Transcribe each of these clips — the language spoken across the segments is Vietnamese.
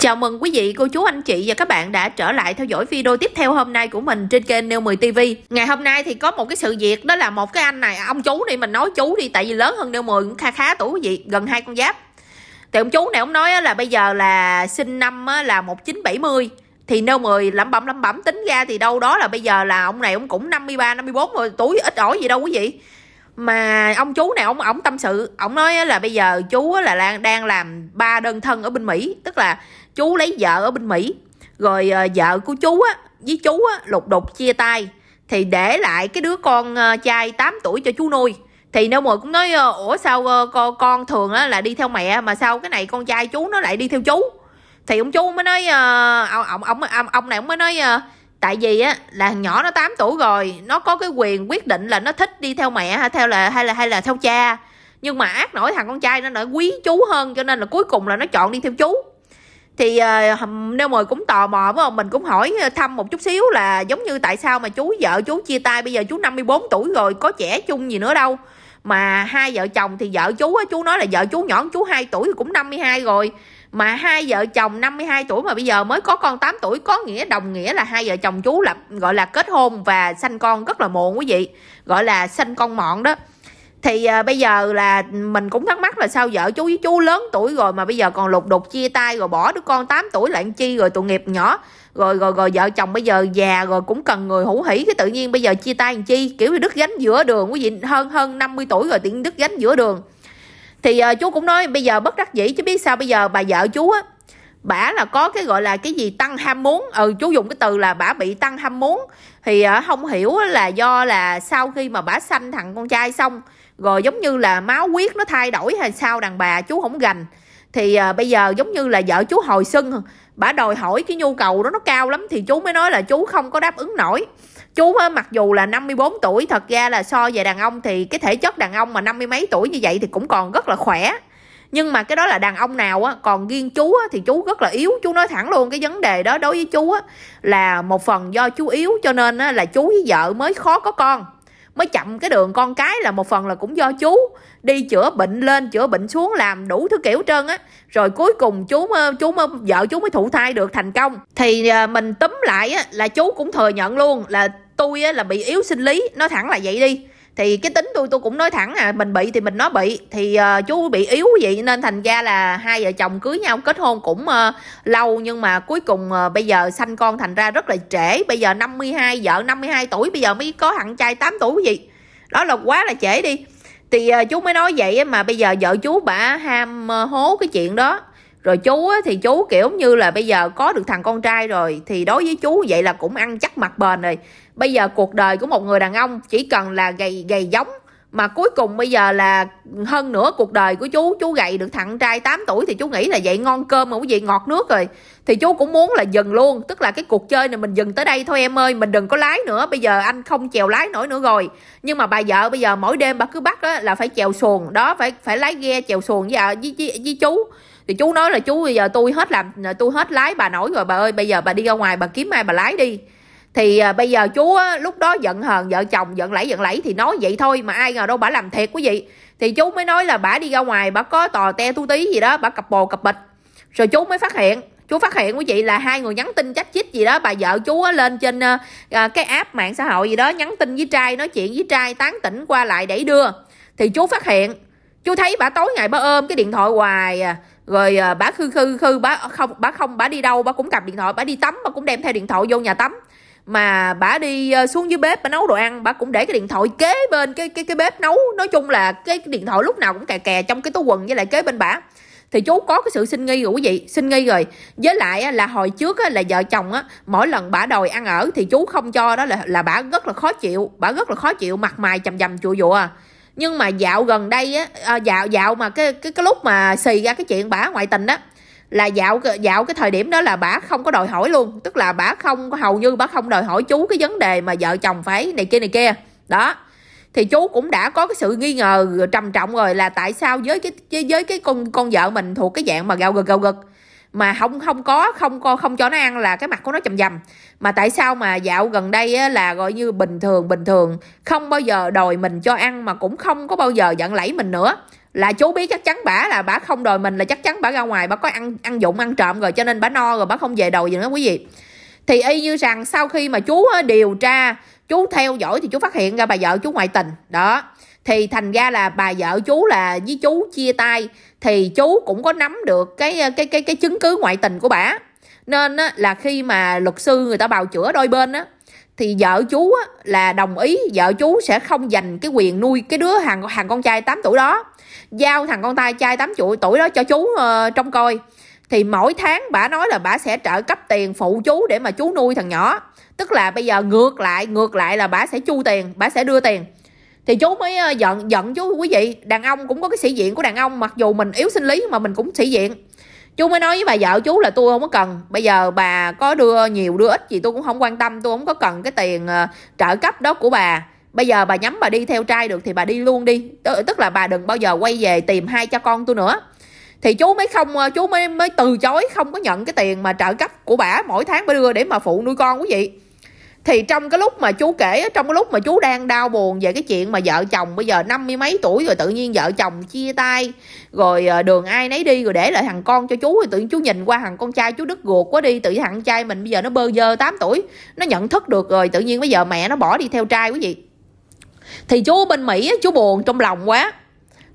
Chào mừng quý vị, cô chú, anh chị và các bạn đã trở lại theo dõi video tiếp theo hôm nay của mình trên kênh Neo 10 TV. Ngày hôm nay thì có một cái sự việc đó là một cái anh này, ông chú đi mình nói chú đi tại vì lớn hơn Neo 10 cũng kha khá tuổi quý vị, gần hai con giáp. Thì ông chú này ông nói là bây giờ là sinh năm là 1970 thì neo 10 lẩm bẩm lẩm bẩm tính ra thì đâu đó là bây giờ là ông này ông cũng 53 54 rồi tuổi ít ỏi gì đâu quý vị mà ông chú này ông ổng tâm sự ổng nói là bây giờ chú là đang làm ba đơn thân ở bên mỹ tức là chú lấy vợ ở bên mỹ rồi ờ, vợ của chú á với chú á lục đục chia tay thì để lại cái đứa con ờ, trai 8 tuổi cho chú nuôi thì nó mồi cũng nói ờ, ủa sao con con thường á là đi theo mẹ mà sao cái này con trai chú nó lại đi theo chú thì ông chú mới nói ông ông ông ông này ông mới nói tại vì á là nhỏ nó 8 tuổi rồi nó có cái quyền quyết định là nó thích đi theo mẹ hay theo là hay là hay là theo cha nhưng mà ác nổi thằng con trai nó lại quý chú hơn cho nên là cuối cùng là nó chọn đi theo chú thì ờ, nếu mời cũng tò mò phải không mình cũng hỏi ờ, thăm một chút xíu là giống như tại sao mà chú vợ chú chia tay bây giờ chú 54 tuổi rồi có trẻ chung gì nữa đâu mà hai vợ chồng thì vợ chú á chú nói là vợ chú nhỏ chú 2 tuổi thì cũng 52 rồi mà hai vợ chồng 52 tuổi mà bây giờ mới có con 8 tuổi có nghĩa đồng nghĩa là hai vợ chồng chú là gọi là kết hôn và sanh con rất là muộn quý vị gọi là sanh con mọn đó thì à, bây giờ là mình cũng thắc mắc là sao vợ chú với chú lớn tuổi rồi mà bây giờ còn lục đục chia tay rồi bỏ đứa con 8 tuổi lại chi rồi tội nghiệp nhỏ rồi rồi rồi vợ chồng bây giờ già rồi cũng cần người hữu hỷ cái tự nhiên bây giờ chia tay làm chi kiểu như đứt gánh giữa đường quý vị hơn hơn 50 tuổi rồi tiện đứt gánh giữa đường thì uh, chú cũng nói bây giờ bất đắc dĩ chứ biết sao bây giờ bà vợ chú á bả là có cái gọi là cái gì tăng ham muốn ừ chú dùng cái từ là bả bị tăng ham muốn thì uh, không hiểu là do là sau khi mà bả sanh thằng con trai xong rồi giống như là máu huyết nó thay đổi hay sao đàn bà chú không gành thì à, bây giờ giống như là vợ chú hồi xuân bà đòi hỏi cái nhu cầu đó nó cao lắm thì chú mới nói là chú không có đáp ứng nổi chú á, mặc dù là 54 tuổi thật ra là so về đàn ông thì cái thể chất đàn ông mà năm mươi mấy tuổi như vậy thì cũng còn rất là khỏe nhưng mà cái đó là đàn ông nào á còn riêng chú á thì chú rất là yếu chú nói thẳng luôn cái vấn đề đó đối với chú á là một phần do chú yếu cho nên á là chú với vợ mới khó có con mới chậm cái đường con cái là một phần là cũng do chú đi chữa bệnh lên chữa bệnh xuống làm đủ thứ kiểu trơn á rồi cuối cùng chú chú vợ chú mới thụ thai được thành công thì à, mình túm lại á là chú cũng thừa nhận luôn là tôi á là bị yếu sinh lý nói thẳng là vậy đi thì cái tính tôi tôi cũng nói thẳng à mình bị thì mình nói bị thì uh, chú bị yếu vậy nên thành ra là hai vợ chồng cưới nhau kết hôn cũng uh, lâu nhưng mà cuối cùng uh, bây giờ sanh con thành ra rất là trễ bây giờ 52 vợ 52 tuổi bây giờ mới có thằng trai 8 tuổi gì đó là quá là trễ đi thì uh, chú mới nói vậy mà bây giờ vợ chú bả ham uh, hố cái chuyện đó rồi chú á, thì chú kiểu như là bây giờ có được thằng con trai rồi thì đối với chú vậy là cũng ăn chắc mặt bền rồi bây giờ cuộc đời của một người đàn ông chỉ cần là gầy gầy giống mà cuối cùng bây giờ là hơn nữa cuộc đời của chú chú gầy được thằng trai 8 tuổi thì chú nghĩ là vậy ngon cơm mà quý vị ngọt nước rồi thì chú cũng muốn là dừng luôn tức là cái cuộc chơi này mình dừng tới đây thôi em ơi mình đừng có lái nữa bây giờ anh không chèo lái nổi nữa rồi nhưng mà bà vợ bây giờ mỗi đêm bà cứ bắt á, là phải chèo xuồng đó phải phải lái ghe chèo xuồng với, à, với, với, với chú thì chú nói là chú bây giờ tôi hết làm tôi hết lái bà nổi rồi bà ơi bây giờ bà đi ra ngoài bà kiếm ai bà lái đi thì à, bây giờ chú á, lúc đó giận hờn vợ chồng giận lẫy giận lẫy thì nói vậy thôi mà ai ngờ đâu bà làm thiệt quý vị thì chú mới nói là bà đi ra ngoài bà có tò te tu tí gì đó bà cặp bồ cặp bịch rồi chú mới phát hiện chú phát hiện quý vị là hai người nhắn tin chắc chít gì đó bà vợ chú á, lên trên à, à, cái app mạng xã hội gì đó nhắn tin với trai nói chuyện với trai tán tỉnh qua lại đẩy đưa thì chú phát hiện chú thấy bà tối ngày bà ôm cái điện thoại hoài à rồi bà khư khư khư bà không bà không bà đi đâu bà cũng cầm điện thoại bà đi tắm bà cũng đem theo điện thoại vô nhà tắm mà bà đi à, xuống dưới bếp bà nấu đồ ăn bà cũng để cái điện thoại kế bên cái cái cái bếp nấu nói chung là cái, cái điện thoại lúc nào cũng kè kè trong cái túi quần với lại kế bên bà thì chú có cái sự sinh nghi rồi quý vị sinh nghi rồi với lại à, là hồi trước à, là vợ chồng á mỗi lần bà đòi ăn ở thì chú không cho đó là là bà rất là khó chịu bà rất là khó chịu mặt mày chầm dầm chùa dụa nhưng mà dạo gần đây á à, dạo dạo mà cái cái cái lúc mà xì ra cái chuyện bả ngoại tình đó là dạo dạo cái thời điểm đó là bả không có đòi hỏi luôn tức là bả không hầu như bả không đòi hỏi chú cái vấn đề mà vợ chồng phải này kia này kia đó thì chú cũng đã có cái sự nghi ngờ trầm trọng rồi là tại sao với cái với cái con con vợ mình thuộc cái dạng mà gạo gật gạo gật mà không không có không có không cho nó ăn là cái mặt của nó chầm dầm mà tại sao mà dạo gần đây á, là gọi như bình thường bình thường không bao giờ đòi mình cho ăn mà cũng không có bao giờ giận lẫy mình nữa là chú biết chắc chắn bả là bả không đòi mình là chắc chắn bả ra ngoài bả có ăn ăn dụng ăn trộm rồi cho nên bả no rồi bả không về đầu gì nữa quý vị thì y như rằng sau khi mà chú điều tra chú theo dõi thì chú phát hiện ra bà vợ chú ngoại tình đó thì thành ra là bà vợ chú là với chú chia tay thì chú cũng có nắm được cái ờ, cái cái cái chứng cứ ngoại tình của bà nên á, là khi mà luật sư người ta bào chữa đôi bên á thì vợ chú á, là đồng ý vợ chú sẽ không dành cái quyền nuôi cái đứa hàng hàng con trai 8 tuổi đó giao thằng con trai trai 8 tuổi tuổi đó cho chú uh, trông coi thì mỗi tháng bà nói là bà sẽ trợ cấp tiền phụ chú để mà chú nuôi thằng nhỏ tức là bây giờ ngược lại ngược lại là bà sẽ chu tiền bà sẽ đưa tiền thì chú mới ờ, giận giận chú quý vị đàn ông cũng có cái sĩ diện của đàn ông mặc dù mình yếu sinh lý mà mình cũng sĩ diện chú mới nói với bà vợ chú là tôi không có cần bây giờ bà có đưa nhiều đưa ít gì tôi cũng không quan tâm tôi không có cần cái tiền ờ, trợ cấp đó của bà bây giờ bà nhắm bà đi theo trai được thì bà đi luôn đi tức là bà đừng bao giờ quay về tìm hai cha con tôi nữa thì chú mới không ờ, chú mới mới từ chối không có nhận cái tiền mà trợ cấp của bà mỗi tháng bà đưa để mà phụ nuôi con quý vị thì trong cái lúc mà chú kể trong cái lúc mà chú đang đau buồn về cái chuyện mà vợ chồng bây giờ năm mươi mấy tuổi rồi tự nhiên vợ chồng chia tay rồi ờ, đường ai nấy đi rồi để lại thằng con cho chú rồi tự nhiên chú nhìn qua thằng con trai chú đứt ruột quá đi tự thằng trai mình bây giờ nó bơ dơ 8 tuổi nó nhận thức được rồi tự nhiên bây giờ mẹ nó bỏ đi theo trai quý vị thì chú bên mỹ chú buồn trong lòng quá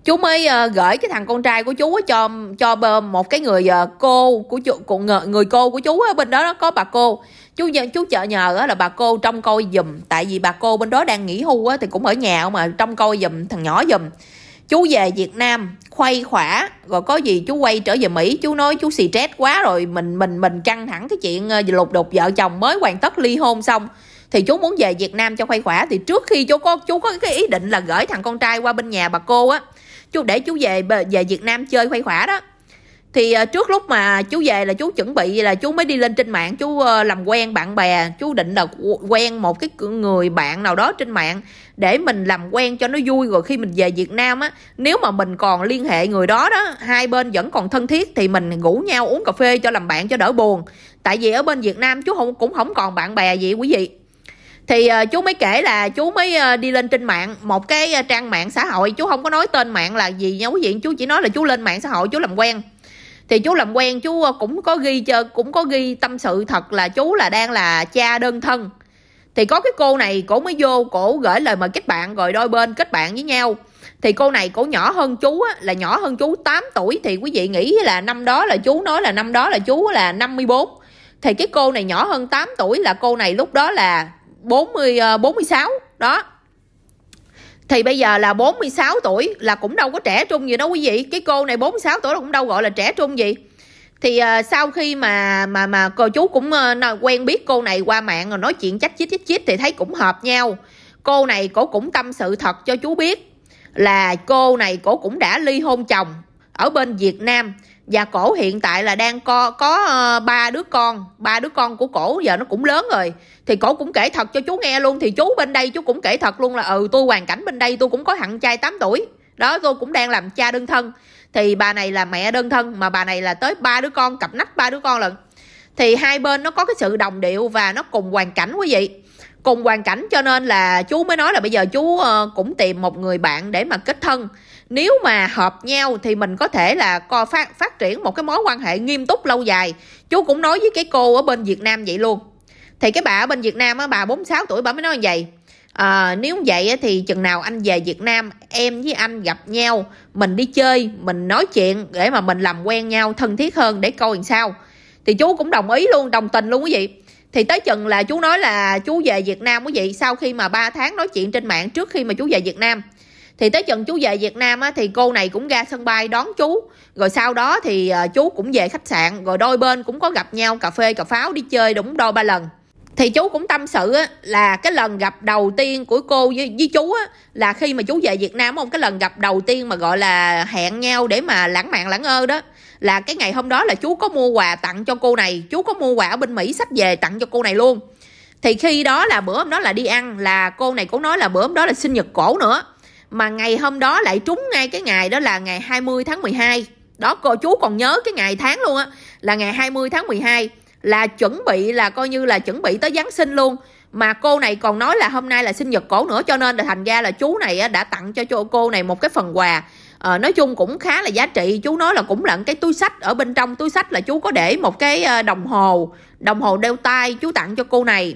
chú mới ờ, gửi cái thằng con trai của chú cho cho một cái ờ, người cô của chú của người cô của chú ở bên đó có bà cô chú nhờ chú chợ nhờ á là bà cô trông coi giùm tại vì bà cô bên đó đang nghỉ hưu á thì cũng ở nhà mà trông coi giùm thằng nhỏ giùm chú về Việt Nam khuây khỏa rồi có gì chú quay trở về Mỹ chú nói chú xì stress quá rồi mình mình mình căng thẳng cái chuyện ờ, lục đục vợ chồng mới hoàn tất ly hôn xong thì chú muốn về Việt Nam cho khuây khỏa thì trước khi chú có chú có cái ý định là gửi thằng con trai qua bên nhà bà cô á chú để chú về về Việt Nam chơi khuây khỏa đó thì à, trước lúc mà chú về là chú chuẩn bị là chú mới đi lên trên mạng chú ờ, làm quen bạn bè chú định là quen một cái người bạn nào đó trên mạng để mình làm quen cho nó vui rồi khi mình về Việt Nam á nếu mà mình còn liên hệ người đó đó hai bên vẫn còn thân thiết thì mình ngủ nhau uống cà phê cho làm bạn cho đỡ buồn tại vì ở bên Việt Nam chú không cũng không còn bạn bè gì quý vị thì ờ, chú mới kể là chú mới ờ, đi lên trên mạng một cái trang mạng xã hội chú không có nói tên mạng là gì nha quý vị chú chỉ nói là chú lên mạng xã hội chú làm quen thì chú làm quen chú ờ, cũng có ghi chơi cũng có ghi tâm sự thật là chú là đang là cha đơn thân thì có cái cô này cổ mới vô cổ gửi lời mời kết bạn rồi đôi bên kết bạn với nhau thì cô này cổ nhỏ hơn chú á, là nhỏ hơn chú 8 tuổi thì quý vị nghĩ là năm đó là chú nói là năm đó là chú là 54 thì cái cô này nhỏ hơn 8 tuổi là cô này lúc đó là 40 46 ờ, đó thì bây giờ là 46 tuổi là cũng đâu có trẻ trung gì đâu quý vị cái cô này 46 tuổi là cũng đâu gọi là trẻ trung gì thì uh, sau khi mà mà mà cô chú cũng uh, quen biết cô này qua mạng rồi nói chuyện chách chít chít chít thì thấy cũng hợp nhau cô này cổ cũng tâm sự thật cho chú biết là cô này cổ cũng đã ly hôn chồng ở bên Việt Nam và cổ hiện tại là đang co, có ờ, ba đứa con ba đứa con của cổ giờ nó cũng lớn rồi thì cổ cũng kể thật cho chú nghe luôn thì chú bên đây chú cũng kể thật luôn là ừ tôi hoàn cảnh bên đây tôi cũng có thằng trai 8 tuổi đó tôi cũng đang làm cha đơn thân thì bà này là mẹ đơn thân mà bà này là tới ba đứa con cặp nách ba đứa con lận thì hai bên nó có cái sự đồng điệu và nó cùng hoàn cảnh quý vị cùng hoàn cảnh cho nên là chú mới nói là bây giờ chú ờ, cũng tìm một người bạn để mà kết thân nếu mà hợp nhau thì mình có thể là co phát phát triển một cái mối quan hệ nghiêm túc lâu dài chú cũng nói với cái cô ở bên Việt Nam vậy luôn thì cái bà ở bên Việt Nam á bà 46 tuổi bà mới nói vậy à, nếu vậy thì chừng nào anh về Việt Nam em với anh gặp nhau mình đi chơi mình nói chuyện để mà mình làm quen nhau thân thiết hơn để coi làm sao thì chú cũng đồng ý luôn đồng tình luôn quý vị thì tới chừng là chú nói là chú về Việt Nam quý vị sau khi mà 3 tháng nói chuyện trên mạng trước khi mà chú về Việt Nam thì tới chừng chú về Việt Nam á, thì cô này cũng ra sân bay đón chú rồi sau đó thì à, chú cũng về khách sạn rồi đôi bên cũng có gặp nhau cà phê cà pháo đi chơi đúng đôi ba lần thì chú cũng tâm sự á, là cái lần gặp đầu tiên của cô với, với chú á, là khi mà chú về Việt Nam không cái lần gặp đầu tiên mà gọi là hẹn nhau để mà lãng mạn lãng ơ đó là cái ngày hôm đó là chú có mua quà tặng cho cô này chú có mua quà ở bên Mỹ sách về tặng cho cô này luôn thì khi đó là bữa hôm đó là đi ăn là cô này cũng nói là bữa hôm đó là sinh nhật cổ nữa mà ngày hôm đó lại trúng ngay cái ngày đó là ngày 20 tháng 12 đó cô chú còn nhớ cái ngày tháng luôn á là ngày 20 tháng 12 là chuẩn bị là coi như là chuẩn bị tới Giáng sinh luôn mà cô này còn nói là hôm nay là sinh nhật cổ nữa cho nên là thành ra là chú này đã tặng cho cho cô này một cái phần quà à, nói chung cũng khá là giá trị chú nói là cũng là cái túi sách ở bên trong túi sách là chú có để một cái ờ, đồng hồ đồng hồ đeo tay chú tặng cho cô này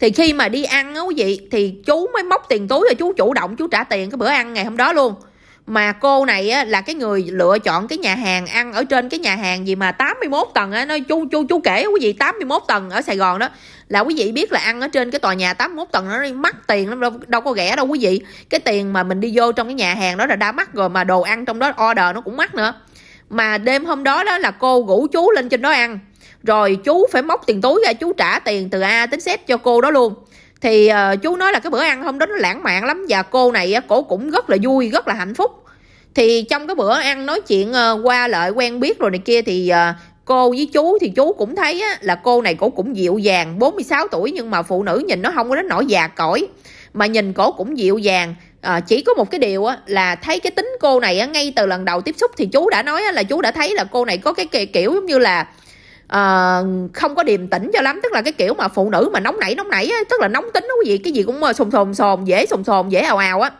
thì khi mà đi ăn á quý vị thì chú mới móc tiền túi rồi chú chủ động chú trả tiền cái bữa ăn ngày hôm đó luôn mà cô này á, là cái người lựa chọn cái nhà hàng ăn ở trên cái nhà hàng gì mà 81 tầng á nói chú chú chú kể quý vị 81 tầng ở Sài Gòn đó là quý vị biết là ăn ở trên cái tòa nhà 81 tầng nó mắc tiền lắm đâu, đâu có rẻ đâu quý vị cái tiền mà mình đi vô trong cái nhà hàng đó là đã mắc rồi mà đồ ăn trong đó order nó cũng mắc nữa mà đêm hôm đó đó là cô rủ chú lên trên đó ăn rồi chú phải móc tiền túi ra chú trả tiền từ A tính Z cho cô đó luôn thì uh, chú nói là cái bữa ăn hôm đó nó lãng mạn lắm và cô này uh, cổ cũng rất là vui rất là hạnh phúc thì trong cái bữa ăn nói chuyện uh, qua lại quen biết rồi này kia thì uh, cô với chú thì chú cũng thấy á, là cô này cổ cũng dịu dàng 46 tuổi nhưng mà phụ nữ nhìn nó không có đến nỗi già cỗi mà nhìn cổ cũng dịu dàng à, chỉ có một cái điều á, là thấy cái tính cô này á, ngay từ lần đầu tiếp xúc thì chú đã nói á, là chú đã thấy là cô này có cái kiểu giống như là à, không có điềm tĩnh cho lắm tức là cái kiểu mà phụ nữ mà nóng nảy nóng nảy á, tức là nóng tính đó quý vị cái gì cũng ờ, sồn sồn sồn dễ sồn sồn dễ ào ào á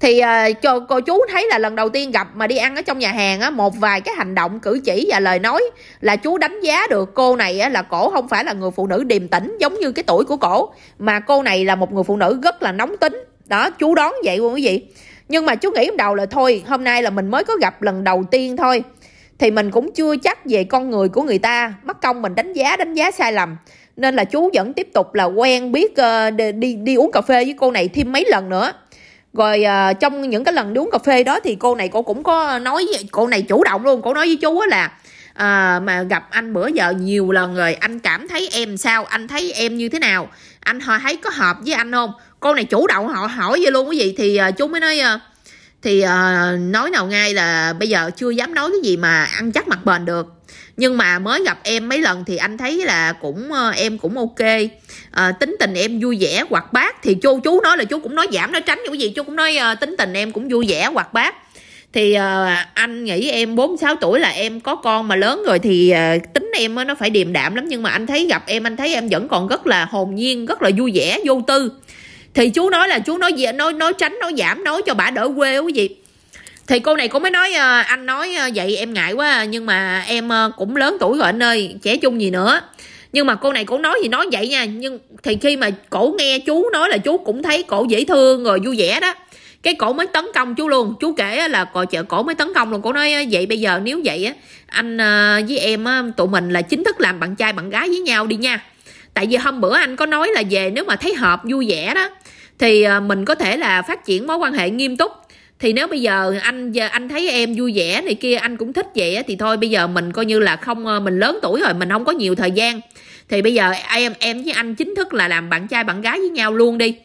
thì à, cho cô chú thấy là lần đầu tiên gặp mà đi ăn ở trong nhà hàng á một vài cái hành động cử chỉ và lời nói là chú đánh giá được cô này á, là cổ không phải là người phụ nữ điềm tĩnh giống như cái tuổi của cổ mà cô này là một người phụ nữ rất là nóng tính đó chú đón vậy luôn quý vị nhưng mà chú nghĩ đầu là thôi hôm nay là mình mới có gặp lần đầu tiên thôi thì mình cũng chưa chắc về con người của người ta mất công mình đánh giá đánh giá sai lầm nên là chú vẫn tiếp tục là quen biết ờ, đi, đi đi uống cà phê với cô này thêm mấy lần nữa rồi ờ, trong những cái lần đi uống cà phê đó thì cô này cô cũng có nói cô này chủ động luôn cô nói với chú là à, mà gặp anh bữa giờ nhiều lần rồi anh cảm thấy em sao anh thấy em như thế nào anh họ thấy có hợp với anh không cô này chủ động họ hỏi vậy luôn cái gì thì chú mới nói uh, thì uh, nói nào ngay là bây giờ chưa dám nói cái gì mà ăn chắc mặt bền được nhưng mà mới gặp em mấy lần thì anh thấy là cũng uh, em cũng ok uh, tính tình em vui vẻ hoạt bát thì chú chú nói là chú cũng nói giảm nói tránh những gì chú cũng nói uh, tính tình em cũng vui vẻ hoạt bát thì uh, anh nghĩ em 46 tuổi là em có con mà lớn rồi thì uh, tính em nó phải điềm đạm lắm nhưng mà anh thấy gặp em anh thấy em vẫn còn rất là hồn nhiên rất là vui vẻ vô tư thì chú nói là chú nói gì nói nói tránh nói giảm nói cho bà đỡ quê quý vị thì cô này cũng mới nói ờ, anh nói ờ, vậy em ngại quá à, nhưng mà em ờ, cũng lớn tuổi rồi anh ơi trẻ chung gì nữa nhưng mà cô này cũng nói gì nói vậy nha nhưng thì khi mà cổ nghe chú nói là chú cũng thấy cổ dễ thương rồi vui vẻ đó cái cổ mới tấn công chú luôn chú kể là cò chợ cổ mới tấn công luôn cổ nói vậy bây giờ nếu vậy á anh với em tụi mình là chính thức làm bạn trai bạn gái với nhau đi nha tại vì hôm bữa anh có nói là về nếu mà thấy hợp vui vẻ đó thì à, mình có thể là phát triển mối quan hệ nghiêm túc thì nếu bây giờ anh anh thấy em vui vẻ này kia anh cũng thích vậy thì thôi bây giờ mình coi như là không ờ, mình lớn tuổi rồi mình không có nhiều thời gian thì bây giờ em em với anh chính thức là làm bạn trai bạn gái với nhau luôn đi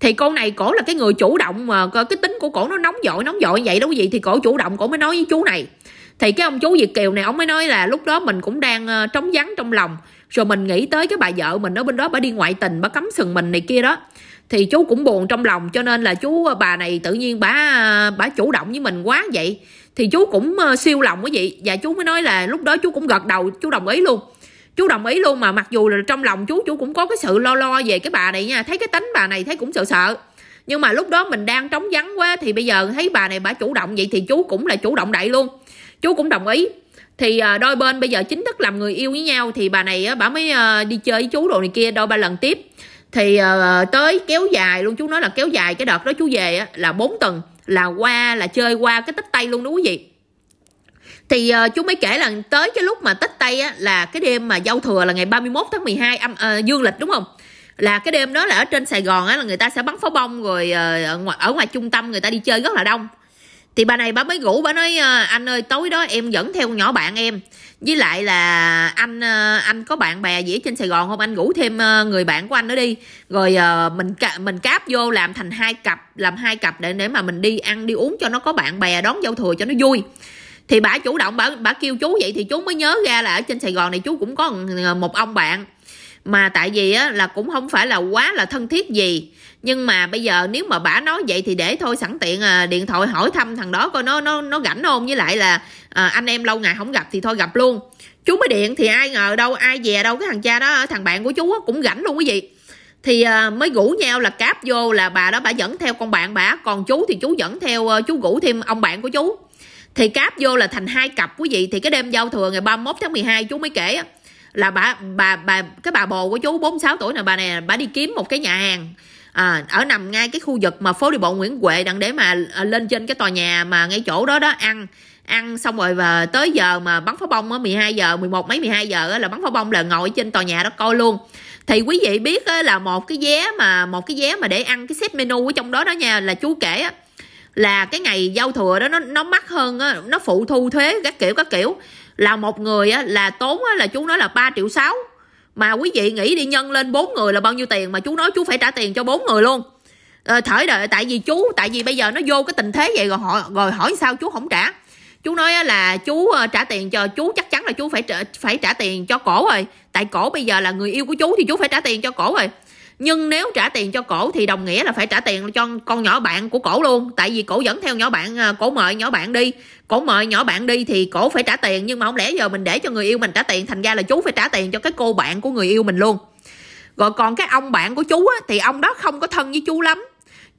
thì cô này cổ là cái người chủ động mà ờ, cái tính của cổ nó nóng vội nóng vội vậy đó quý vị thì cổ chủ động cổ mới nói với chú này thì cái ông chú Việt Kiều này ông mới nói là lúc đó mình cũng đang ờ, trống vắng trong lòng rồi mình nghĩ tới cái bà vợ mình ở bên đó bà đi ngoại tình bà cấm sừng mình này kia đó thì chú cũng buồn trong lòng cho nên là chú ờ, bà này tự nhiên bà ờ, bà chủ động với mình quá vậy thì chú cũng ờ, siêu lòng quý vị và chú mới nói là lúc đó chú cũng gật đầu chú đồng ý luôn chú đồng ý luôn mà mặc dù là trong lòng chú chú cũng có cái sự lo lo về cái bà này nha thấy cái tính bà này thấy cũng sợ sợ nhưng mà lúc đó mình đang trống vắng quá thì bây giờ thấy bà này bà chủ động vậy thì chú cũng là chủ động đậy luôn chú cũng đồng ý thì đôi bên bây giờ chính thức làm người yêu với nhau thì bà này bà mới đi chơi với chú đồ này kia đôi ba lần tiếp thì uh, tới kéo dài luôn chú nói là kéo dài cái đợt đó chú về á, là 4 tuần là qua là chơi qua cái tết tây luôn đúng quý vị thì uh, chú mới kể là tới cái lúc mà tết tây á, là cái đêm mà giao thừa là ngày 31 tháng 12 âm uh, dương lịch đúng không là cái đêm đó là ở trên Sài Gòn á là người ta sẽ bắn pháo bông rồi ở ngoài, ở ngoài trung tâm người ta đi chơi rất là đông thì bà này bà mới ngủ bà nói ờ, anh ơi tối đó em dẫn theo con nhỏ bạn em với lại là anh ờ, anh có bạn bè gì ở trên sài gòn không anh ngủ thêm ờ, người bạn của anh nữa đi rồi mình mình cáp vô làm thành hai cặp làm hai cặp để để mà mình đi ăn đi uống cho nó có bạn bè đón giao thừa cho nó vui thì bà chủ động bà bà kêu chú vậy thì chú mới nhớ ra là ở trên sài gòn này chú cũng có một ông bạn mà tại vì á, là cũng không phải là quá là thân thiết gì nhưng mà bây giờ nếu mà bả nói vậy thì để thôi sẵn tiện à, điện thoại hỏi thăm thằng đó coi nó nó nó rảnh không với lại là à, anh em lâu ngày không gặp thì thôi gặp luôn chú mới điện thì ai ngờ đâu ai về đâu cái thằng cha đó thằng bạn của chú á, cũng rảnh luôn cái gì thì à, mới rủ nhau là cáp vô là bà đó bà dẫn theo con bạn bà còn chú thì chú dẫn theo à, chú rủ thêm ông bạn của chú thì cáp vô là thành hai cặp quý vị thì cái đêm giao thừa ngày 31 tháng 12 chú mới kể á là bà bà bà cái bà bồ của chú 46 tuổi này bà này bà đi kiếm một cái nhà hàng à, ở nằm ngay cái khu vực mà phố đi bộ Nguyễn Huệ đặng để mà à, lên trên cái tòa nhà mà ngay chỗ đó đó ăn ăn xong rồi và tới giờ mà bắn pháo bông á 12 giờ 11 mấy 12 giờ là bắn pháo bông là ngồi trên tòa nhà đó coi luôn thì quý vị biết là một cái vé mà một cái vé mà để ăn cái set menu ở trong đó đó nha là chú kể là cái ngày giao thừa đó nó nó mắc hơn á nó phụ thu thuế các kiểu các kiểu là một người á, là tốn á, là chú nói là 3 triệu 6 mà quý vị nghĩ đi nhân lên bốn người là bao nhiêu tiền mà chú nói chú phải trả tiền cho bốn người luôn à, ờ, thởi đợi tại vì chú tại vì bây giờ nó vô cái tình thế vậy rồi hỏi rồi hỏi sao chú không trả chú nói là chú ờ, trả tiền cho chú chắc chắn là chú phải trả, phải trả tiền cho cổ rồi tại cổ bây giờ là người yêu của chú thì chú phải trả tiền cho cổ rồi nhưng nếu trả tiền cho cổ thì đồng nghĩa là phải trả tiền cho con nhỏ bạn của cổ luôn tại vì cổ dẫn theo nhỏ bạn à, cổ mời nhỏ bạn đi cổ mời nhỏ bạn đi thì cổ phải trả tiền nhưng mà không lẽ giờ mình để cho người yêu mình trả tiền thành ra là chú phải trả tiền cho cái cô bạn của người yêu mình luôn rồi còn cái ông bạn của chú á, thì ông đó không có thân với chú lắm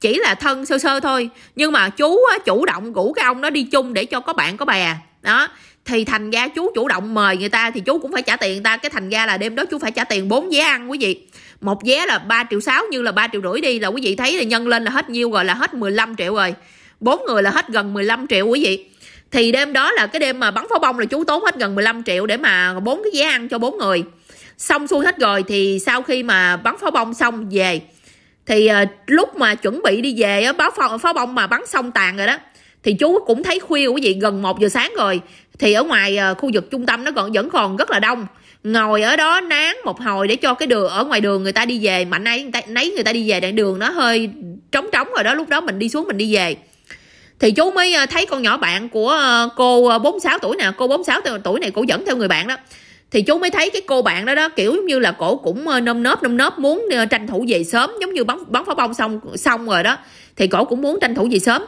chỉ là thân sơ sơ thôi nhưng mà chú á, chủ động rủ cái ông đó đi chung để cho có bạn có bè đó thì thành ra chú chủ động mời người ta thì chú cũng phải trả tiền người ta cái thành ra là đêm đó chú phải trả tiền bốn vé ăn quý vị một vé là 3 triệu 6 như là 3 triệu rưỡi đi là quý vị thấy là nhân lên là hết nhiêu rồi là hết 15 triệu rồi bốn người là hết gần 15 triệu quý vị thì đêm đó là cái đêm mà bắn pháo bông là chú tốn hết gần 15 triệu để mà bốn cái vé ăn cho bốn người xong xuôi hết rồi thì sau khi mà bắn pháo bông xong về thì ờ, lúc mà chuẩn bị đi về á báo pháo, pháo bông mà bắn xong tàn rồi đó thì chú cũng thấy khuya quý vị gần 1 giờ sáng rồi thì ở ngoài ờ, khu vực trung tâm nó còn vẫn còn rất là đông ngồi ở đó nán một hồi để cho cái đường ở ngoài đường người ta đi về mạnh ấy người ta nấy người ta đi về đoạn đường nó hơi trống trống rồi đó lúc đó mình đi xuống mình đi về thì chú mới ờ, thấy con nhỏ bạn của ờ, cô 46 ờ, tuổi nè cô 46 tuổi này cổ dẫn theo người bạn đó thì chú mới thấy cái cô bạn đó đó kiểu giống như là cổ cũng nôm nớp nôm nớp muốn tranh thủ về sớm giống như bắn bắn pháo bông xong xong rồi đó thì cổ cũng muốn tranh thủ về sớm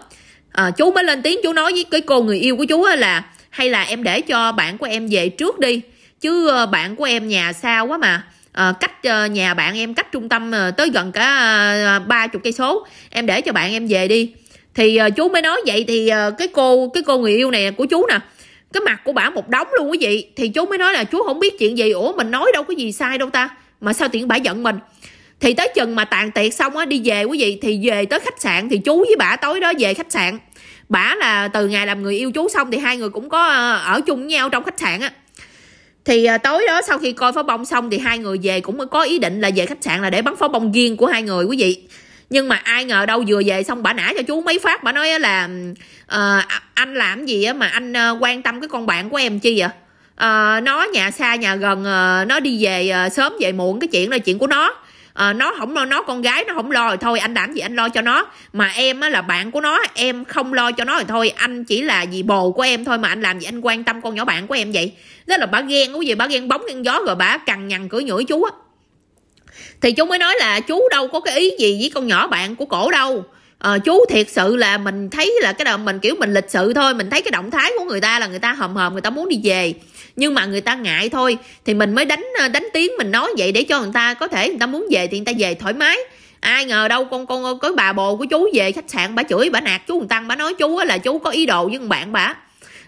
à, chú mới lên tiếng chú nói với cái cô người yêu của chú là hay là em để cho bạn của em về trước đi chứ ờ, bạn của em nhà xa quá mà à, cách ờ, nhà bạn em cách trung tâm tới gần cả ba chục cây số em để cho bạn em về đi thì chú mới nói vậy thì cái cô cái cô người yêu này của chú nè cái mặt của bà một đống luôn quý vị thì chú mới nói là chú không biết chuyện gì ủa mình nói đâu có gì sai đâu ta mà sao tiện bả giận mình thì tới chừng mà tàn tiệc xong á đi về quý vị thì về tới khách sạn thì chú với bả tối đó về khách sạn bả là từ ngày làm người yêu chú xong thì hai người cũng có ở chung với nhau trong khách sạn á thì à, tối đó sau khi coi pháo bông xong thì hai người về cũng có ý định là về khách sạn là để bắn pháo bông riêng của hai người quý vị nhưng mà ai ngờ đâu vừa về xong bà nã cho chú mấy phát bà nói là ờ, à, anh làm gì mà anh ờ, quan tâm cái con bạn của em chi vậy à, nó nhà xa nhà gần nó đi về sớm về muộn cái chuyện là chuyện của nó à, nó không lo nó con gái nó không lo rồi thôi anh làm gì anh lo cho nó mà em á, là bạn của nó em không lo cho nó rồi thôi anh chỉ là gì bồ của em thôi mà anh làm gì anh quan tâm con nhỏ bạn của em vậy đó là bà ghen cái gì bà ghen bóng ghen gió rồi bà cằn nhằn cưỡi nhủi chú á thì chú mới nói là chú đâu có cái ý gì với con nhỏ bạn của cổ đâu à, chú thiệt sự là mình thấy là cái đầu mình kiểu mình lịch sự thôi mình thấy cái động thái của người ta là người ta hầm hầm người ta muốn đi về nhưng mà người ta ngại thôi thì mình mới đánh ờ, đánh tiếng mình nói vậy để cho người ta có thể người ta muốn về thì người ta về thoải mái ai ngờ đâu con con có bà bồ của chú về khách sạn bà chửi bà nạt chú thằng tăng bà nói chú là chú có ý đồ với bạn bà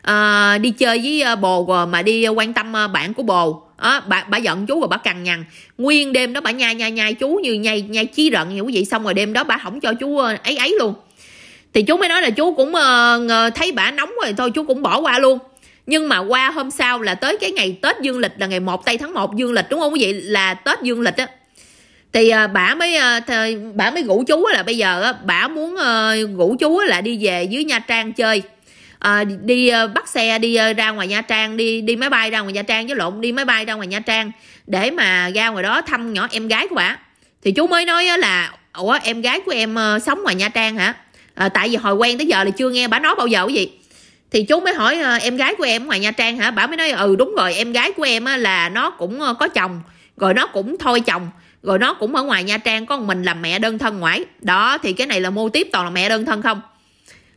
à, đi chơi với ờ, bồ mà đi quan tâm bạn của bồ à, bà, bà giận chú rồi bà cằn nhằn nguyên đêm đó bà nhai nhai nhai chú như nhai nhai chí rận như vậy xong rồi đêm đó bà không cho chú ấy ấy luôn thì chú mới nói là chú cũng uh, thấy bà nóng rồi thôi chú cũng bỏ qua luôn nhưng mà qua hôm sau là tới cái ngày Tết dương lịch là ngày 1 tây tháng 1 dương lịch đúng không quý vị là Tết dương lịch á thì à, bà mới à, bà mới ngủ chú là bây giờ á, bà muốn à, ờ, ngủ chú là đi về dưới Nha Trang chơi à, đi à, bắt xe đi à, ra ngoài Nha Trang đi đi máy bay ra ngoài Nha Trang chứ lộn đi máy bay ra ngoài Nha Trang để mà ra ngoài đó thăm nhỏ em gái của bà thì chú mới nói á, là ủa em gái của em à, sống ngoài Nha Trang hả à, tại vì hồi quen tới giờ là chưa nghe bà nói bao giờ cái gì thì chú mới hỏi ờ, em gái của em ngoài nha trang hả bà mới nói ừ đúng rồi em gái của em là nó cũng ờ, có chồng rồi nó cũng thôi chồng rồi nó cũng ở ngoài nha trang có một mình làm mẹ đơn thân ngoại đó thì cái này là mô tiếp toàn là mẹ đơn thân không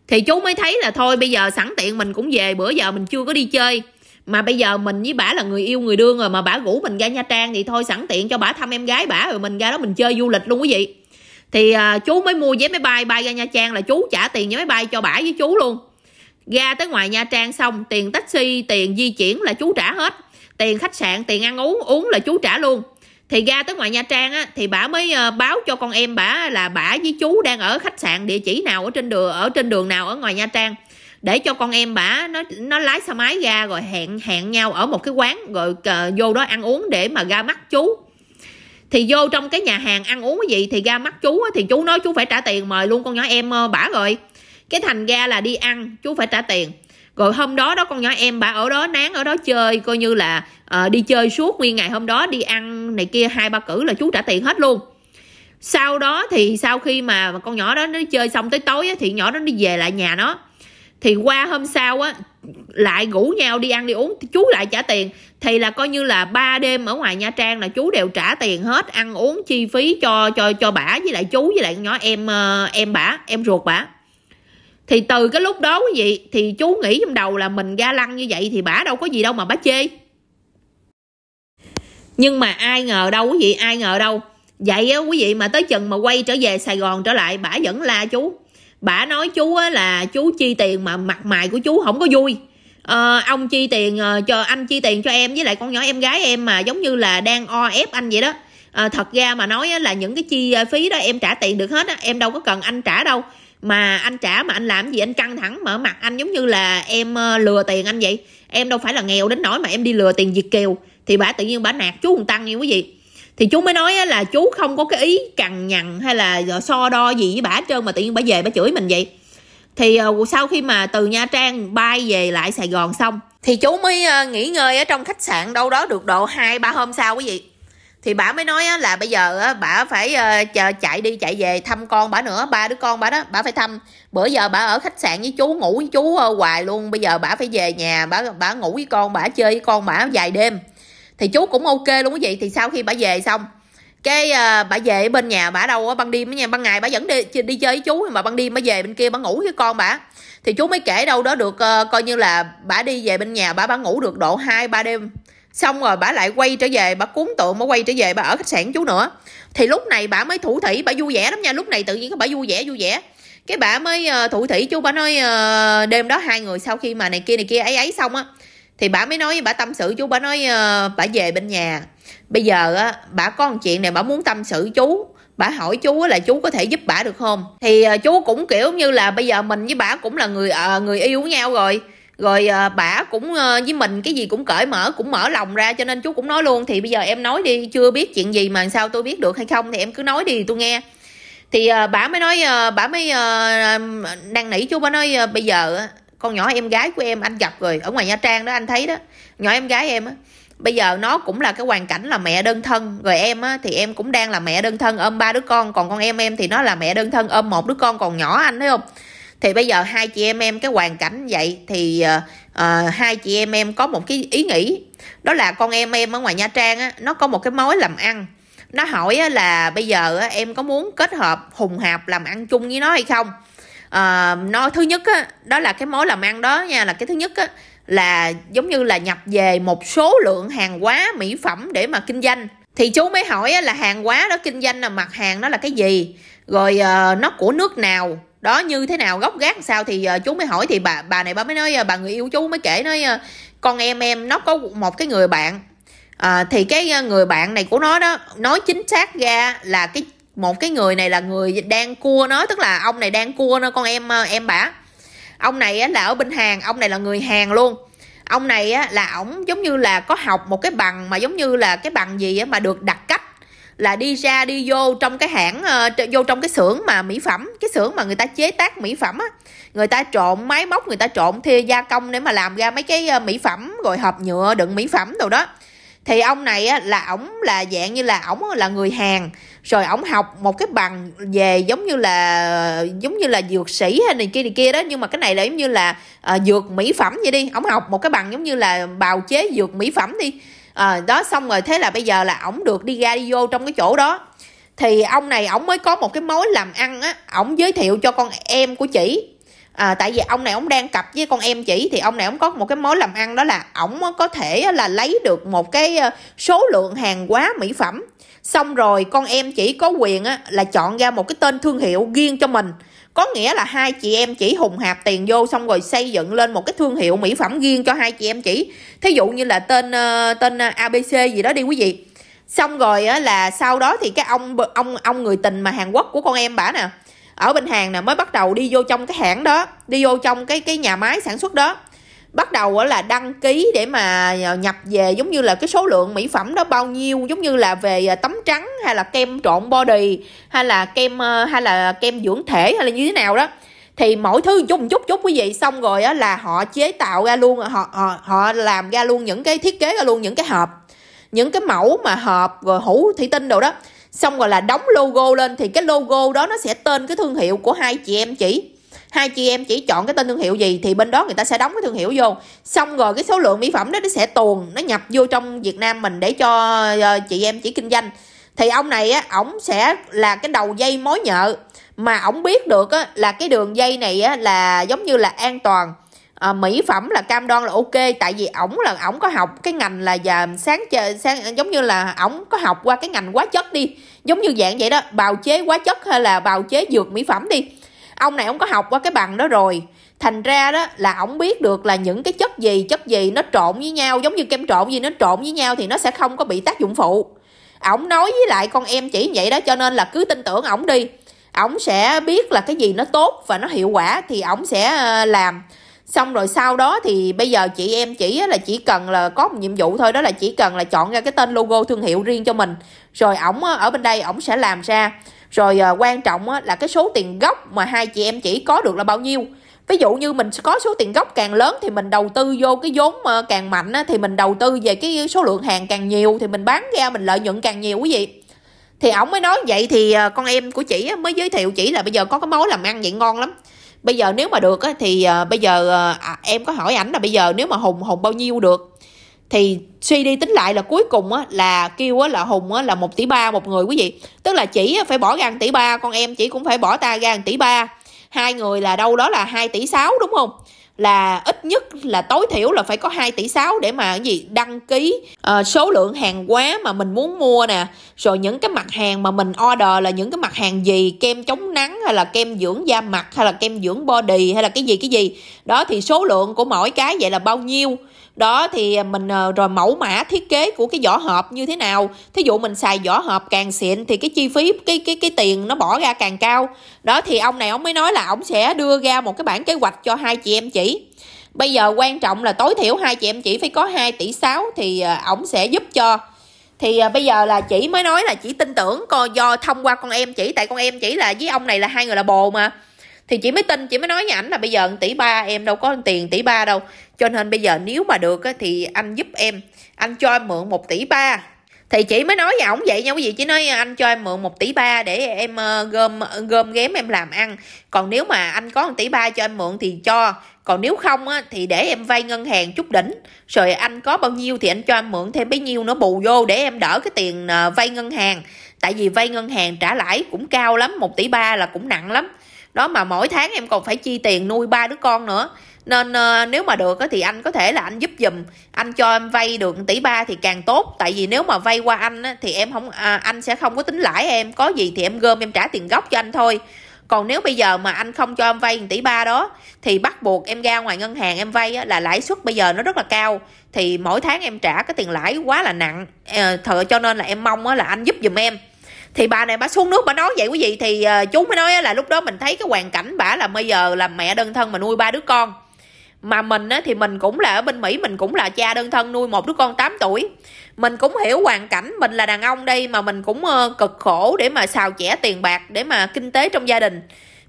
thì chú mới thấy là thôi bây giờ sẵn tiện mình cũng về bữa giờ mình chưa có đi chơi mà bây giờ mình với bả là người yêu người đương rồi mà bả rủ mình ra nha trang thì thôi sẵn tiện cho bả thăm em gái bả rồi mình ra đó mình chơi du lịch luôn quý vị thì à, chú mới mua vé máy bay bay ra nha trang là chú trả tiền vé máy bay cho bả với chú luôn ra tới ngoài Nha Trang xong tiền taxi tiền di chuyển là chú trả hết tiền khách sạn tiền ăn uống uống là chú trả luôn thì ra tới ngoài Nha Trang á, thì bà mới ờ, báo cho con em bà là bà với chú đang ở khách sạn địa chỉ nào ở trên đường ở trên đường nào ở ngoài Nha Trang để cho con em bà nó nó lái xe máy ra rồi hẹn hẹn nhau ở một cái quán rồi uh, vô đó ăn uống để mà ra mắt chú thì vô trong cái nhà hàng ăn uống cái gì thì ra mắt chú thì chú nói chú phải trả tiền mời luôn con nhỏ em ờ, bả rồi cái thành ra là đi ăn chú phải trả tiền rồi hôm đó đó con nhỏ em bà ở đó nán ở đó chơi coi như là uh, đi chơi suốt nguyên ngày hôm đó đi ăn này kia hai ba cử là chú trả tiền hết luôn sau đó thì sau khi mà con nhỏ đó nó chơi xong tới tối á, thì nhỏ đó đi về lại nhà nó thì qua hôm sau á lại ngủ nhau đi ăn đi uống chú lại trả tiền thì là coi như là ba đêm ở ngoài nha trang là chú đều trả tiền hết ăn uống chi phí cho cho cho bả với lại chú với lại nhỏ em ờ, em bả em ruột bả thì từ cái lúc đó quý vị thì chú nghĩ trong đầu là mình ga lăng như vậy thì bả đâu có gì đâu mà bả chê nhưng mà ai ngờ đâu quý vị ai ngờ đâu vậy á quý vị mà tới chừng mà quay trở về sài gòn trở lại bả vẫn la chú bả nói chú á là chú chi tiền mà mặt mày của chú không có vui à, ông chi tiền ờ, cho anh chi tiền cho em với lại con nhỏ em gái em mà giống như là đang o ép anh vậy đó à, thật ra mà nói là những cái chi phí đó em trả tiền được hết á em đâu có cần anh trả đâu mà anh trả mà anh làm gì anh căng thẳng mở mặt anh giống như là em ờ, lừa tiền anh vậy em đâu phải là nghèo đến nỗi mà em đi lừa tiền việt kiều thì bà tự nhiên bà nạt chú hùng tăng như quý vị thì chú mới nói là chú không có cái ý cằn nhằn hay là ờ, so đo gì với bà hết trơn mà tự nhiên bà về bà chửi mình vậy thì ờ, sau khi mà từ nha trang bay về lại sài gòn xong thì chú mới nghỉ ngơi ở trong khách sạn đâu đó được độ hai ba hôm sau quý vị thì bà mới nói là bây giờ bà phải ờ, chờ chạy đi chạy về thăm con bà nữa ba đứa con bà đó bà phải thăm bữa giờ bà ở khách sạn với chú ngủ với chú ờ, hoài luôn bây giờ bà phải về nhà bà bà ngủ với con bà chơi với con bà vài đêm thì chú cũng ok luôn quý vị thì sau khi bà về xong cái ờ, bà về bên nhà bà đâu á ban đêm với nhà ban ngày bà vẫn đi đi chơi với chú mà ban đêm mới về bên kia bà ngủ với con bà thì chú mới kể đâu đó được coi như là bà đi về bên nhà bà bà ngủ được độ hai ba đêm xong rồi bà lại quay trở về bà cuốn tượng bà quay trở về bà ở khách sạn chú nữa thì lúc này bà mới thủ thủy bà vui vẻ lắm nha lúc này tự nhiên bà vui vẻ vui vẻ cái bà mới ờ, thủ thủy chú bà nói ờ, đêm đó hai người sau khi mà này kia này kia ấy ấy xong á thì bà mới nói bà tâm sự chú bà nói ờ, bà về bên nhà bây giờ á bà có một chuyện này bà muốn tâm sự chú bà hỏi chú là chú có thể giúp bà được không thì chú cũng kiểu như là bây giờ mình với bà cũng là người người yêu nhau rồi rồi à, bả cũng à, với mình cái gì cũng cởi mở cũng mở lòng ra cho nên chú cũng nói luôn thì bây giờ em nói đi chưa biết chuyện gì mà sao tôi biết được hay không thì em cứ nói đi tôi nghe thì à, bả mới nói à, bả mới à, đang nỉ chú bả nói à, bây giờ con nhỏ em gái của em anh gặp rồi ở ngoài nha trang đó anh thấy đó nhỏ em gái em á bây giờ nó cũng là cái hoàn cảnh là mẹ đơn thân rồi em á thì em cũng đang là mẹ đơn thân ôm ba đứa con còn con em em thì nó là mẹ đơn thân ôm một đứa con còn nhỏ anh thấy không thì bây giờ hai chị em em cái hoàn cảnh vậy thì uh, uh, hai chị em em có một cái ý nghĩ đó là con em em ở ngoài nha trang á, nó có một cái mối làm ăn nó hỏi á, là bây giờ á, em có muốn kết hợp hùng hạp làm ăn chung với nó hay không à, nó thứ nhất á, đó là cái mối làm ăn đó nha là cái thứ nhất á, là giống như là nhập về một số lượng hàng hóa mỹ phẩm để mà kinh doanh thì chú mới hỏi á, là hàng hóa đó kinh doanh là mặt hàng đó là cái gì rồi à, nó của nước nào đó như thế nào gốc gác sao thì uh, chú mới hỏi thì bà bà này bà mới nói uh, bà người yêu chú mới kể nói uh, con em em nó có một cái người bạn uh, thì cái uh, người bạn này của nó đó nói chính xác ra là cái một cái người này là người đang cua nó tức là ông này đang cua nó con em uh, em bà ông này á, là ở bên hàng ông này là người hàng luôn ông này á, là ổng giống như là có học một cái bằng mà giống như là cái bằng gì á, mà được đặc cách là đi ra đi vô trong cái hãng ờ, vô trong cái xưởng mà mỹ phẩm cái xưởng mà người ta chế tác mỹ phẩm á người ta trộn máy móc người ta trộn thia gia công để mà làm ra mấy cái ờ, mỹ phẩm rồi hộp nhựa đựng mỹ phẩm đồ đó thì ông này á, là ổng là dạng như là ổng là người hàng rồi ổng học một cái bằng về giống như là giống như là dược sĩ hay này kia này kia đó nhưng mà cái này là giống như là uh, dược mỹ phẩm vậy đi ổng học một cái bằng giống như là bào chế dược mỹ phẩm đi à, đó xong rồi thế là bây giờ là ổng được đi ra đi vô trong cái chỗ đó thì ông này ổng mới có một cái mối làm ăn á ổng giới thiệu cho con em của chị à, tại vì ông này ổng đang cặp với con em chỉ thì ông này ổng có một cái mối làm ăn đó là ổng có thể là lấy được một cái ờ, số lượng hàng hóa mỹ phẩm xong rồi con em chỉ có quyền á, là chọn ra một cái tên thương hiệu riêng cho mình có nghĩa là hai chị em chỉ hùng hạp tiền vô xong rồi xây dựng lên một cái thương hiệu mỹ phẩm riêng cho hai chị em chỉ thí dụ như là tên ờ, tên ờ, abc gì đó đi quý vị xong rồi á, là sau đó thì cái ông ông ông người tình mà hàn quốc của con em bả nè ở bên hàng nè mới bắt đầu đi vô trong cái hãng đó đi vô trong cái cái nhà máy sản xuất đó bắt đầu là đăng ký để mà ờ, nhập về giống như là cái số lượng mỹ phẩm đó bao nhiêu giống như là về ờ, tấm trắng hay là kem trộn body hay là kem ờ, hay là kem dưỡng thể hay là như thế nào đó thì mỗi thứ một chút một chút một chút quý vị xong rồi á là họ chế tạo ra luôn họ, họ họ làm ra luôn những cái thiết kế ra luôn những cái hộp những cái mẫu mà hộp rồi hũ thủy tinh đồ đó xong rồi là đóng logo lên thì cái logo đó nó sẽ tên cái thương hiệu của hai chị em chỉ hai chị em chỉ chọn cái tên thương hiệu gì thì bên đó người ta sẽ đóng cái thương hiệu vô xong rồi cái số lượng mỹ phẩm đó nó sẽ tuồn nó nhập vô trong việt nam mình để cho ờ, chị em chỉ kinh doanh thì ông này á ổng sẽ là cái đầu dây mối nhợ mà ổng biết được á là cái đường dây này á là giống như là an toàn à, mỹ phẩm là cam đoan là ok tại vì ổng là ổng có học cái ngành là giờ sáng sáng giống như là ổng có học qua cái ngành hóa chất đi giống như dạng vậy đó bào chế hóa chất hay là bào chế dược mỹ phẩm đi ông này ông có học qua cái bằng đó rồi thành ra đó là ổng biết được là những cái chất gì chất gì nó trộn với nhau giống như kem trộn gì nó trộn với nhau thì nó sẽ không có bị tác dụng phụ ổng nói với lại con em chỉ vậy đó cho nên là cứ tin tưởng ổng đi ổng sẽ biết là cái gì nó tốt và nó hiệu quả thì ổng sẽ ờ, làm xong rồi sau đó thì bây giờ chị em chỉ là chỉ cần là có một nhiệm vụ thôi đó là chỉ cần là chọn ra cái tên logo thương hiệu riêng cho mình rồi ổng ở bên đây ổng sẽ làm ra rồi à, quan trọng á, là cái số tiền gốc mà hai chị em chỉ có được là bao nhiêu ví dụ như mình có số tiền gốc càng lớn thì mình đầu tư vô cái vốn mà ờ, càng mạnh á, thì mình đầu tư về cái số lượng hàng càng nhiều thì mình bán ra mình lợi nhuận càng nhiều quý vị thì ổng mới nói vậy thì ờ, con em của chị mới giới thiệu chỉ là bây giờ có cái mối làm ăn vậy ngon lắm bây giờ nếu mà được thì bây giờ à, em có hỏi ảnh là bây giờ nếu mà hùng hùng bao nhiêu được thì suy đi tính lại là cuối cùng á là kêu á là hùng á là một tỷ ba một người quý vị tức là chỉ phải bỏ ra tỷ ba con em chỉ cũng phải bỏ ta ra tỷ ba hai người là đâu đó là 2 tỷ sáu đúng không là ít nhất là tối thiểu là phải có 2 tỷ sáu để mà cái gì đăng ký uh, số lượng hàng hóa mà mình muốn mua nè rồi những cái mặt hàng mà mình order là những cái mặt hàng gì kem chống nắng hay là kem dưỡng da mặt hay là kem dưỡng body hay là cái gì cái gì đó thì số lượng của mỗi cái vậy là bao nhiêu đó thì à, mình ờ, rồi mẫu mã thiết kế của cái vỏ hộp như thế nào thí dụ mình xài vỏ hộp càng xịn thì cái chi phí cái cái cái tiền nó bỏ ra càng cao đó thì ông này ông mới nói là ông sẽ đưa ra một cái bản kế hoạch cho hai chị em chị bây giờ quan trọng là tối thiểu hai chị em chỉ phải có 2 tỷ 6 thì à, ổng sẽ giúp cho thì à, bây giờ là chỉ mới nói là chỉ tin tưởng coi do thông qua con em chỉ tại con em chỉ là với ông này là hai người là bồ mà thì chị mới tin chị mới nói với ảnh là bây giờ tỷ ba em đâu có tiền tỷ ba đâu cho nên bây giờ nếu mà được thì anh giúp em anh cho em mượn một tỷ ba thì chị mới nói với ổng vậy nha quý vị chị nói anh cho em mượn một tỷ ba để em ờ, gom gom ghém em làm ăn còn nếu mà anh có một tỷ ba cho em mượn thì cho còn nếu không á, thì để em vay ngân hàng chút đỉnh rồi anh có bao nhiêu thì anh cho em mượn thêm bấy nhiêu nó bù vô để em đỡ cái tiền ờ, vay ngân hàng tại vì vay ngân hàng trả lãi cũng cao lắm một tỷ ba là cũng nặng lắm đó mà mỗi tháng em còn phải chi tiền nuôi ba đứa con nữa nên uh, nếu mà được thì anh có thể là anh giúp dùm anh cho em vay được tỷ ba thì càng tốt tại vì nếu mà vay qua anh thì em không à, anh sẽ không có tính lãi em có gì thì em gom em trả tiền gốc cho anh thôi còn nếu bây giờ mà anh không cho em vay tỷ ba đó thì bắt buộc em ra ngoài ngân hàng em vay là lãi suất bây giờ nó rất là cao thì mỗi tháng em trả cái tiền lãi quá là nặng ờ, thợ cho nên là em mong là anh giúp dùm em thì bà này bà xuống nước bà nói vậy quý vị thì uh, chú mới nói là lúc đó mình thấy cái hoàn cảnh bà là bây giờ là mẹ đơn thân mà nuôi ba đứa con mà mình á, thì mình cũng là ở bên Mỹ mình cũng là cha đơn thân nuôi một đứa con 8 tuổi mình cũng hiểu hoàn cảnh mình là đàn ông đây mà mình cũng uh, cực khổ để mà xào trẻ tiền bạc để mà kinh tế trong gia đình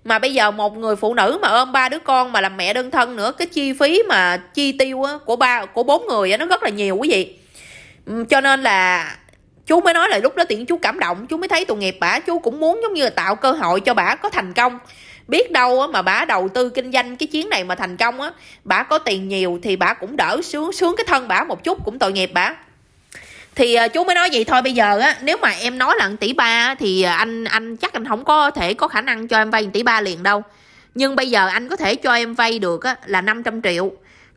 mà bây giờ một người phụ nữ mà ôm ba đứa con mà làm mẹ đơn thân nữa cái chi phí mà chi tiêu á, của ba của bốn người á, nó rất là nhiều quý vị cho nên là chú mới nói là lúc đó tiện chú cảm động chú mới thấy tội nghiệp bả chú cũng muốn giống như là tạo cơ hội cho bả có thành công biết đâu mà bả đầu tư kinh doanh cái chiến này mà thành công á bả có tiền nhiều thì bả cũng đỡ sướng sướng cái thân bả một chút cũng tội nghiệp bả thì à, chú mới nói vậy thôi bây giờ á nếu mà em nói là tỷ ba thì à, anh anh chắc anh không có thể có khả năng cho em vay tỷ ba liền đâu nhưng bây giờ anh có thể cho em vay được á, là 500 triệu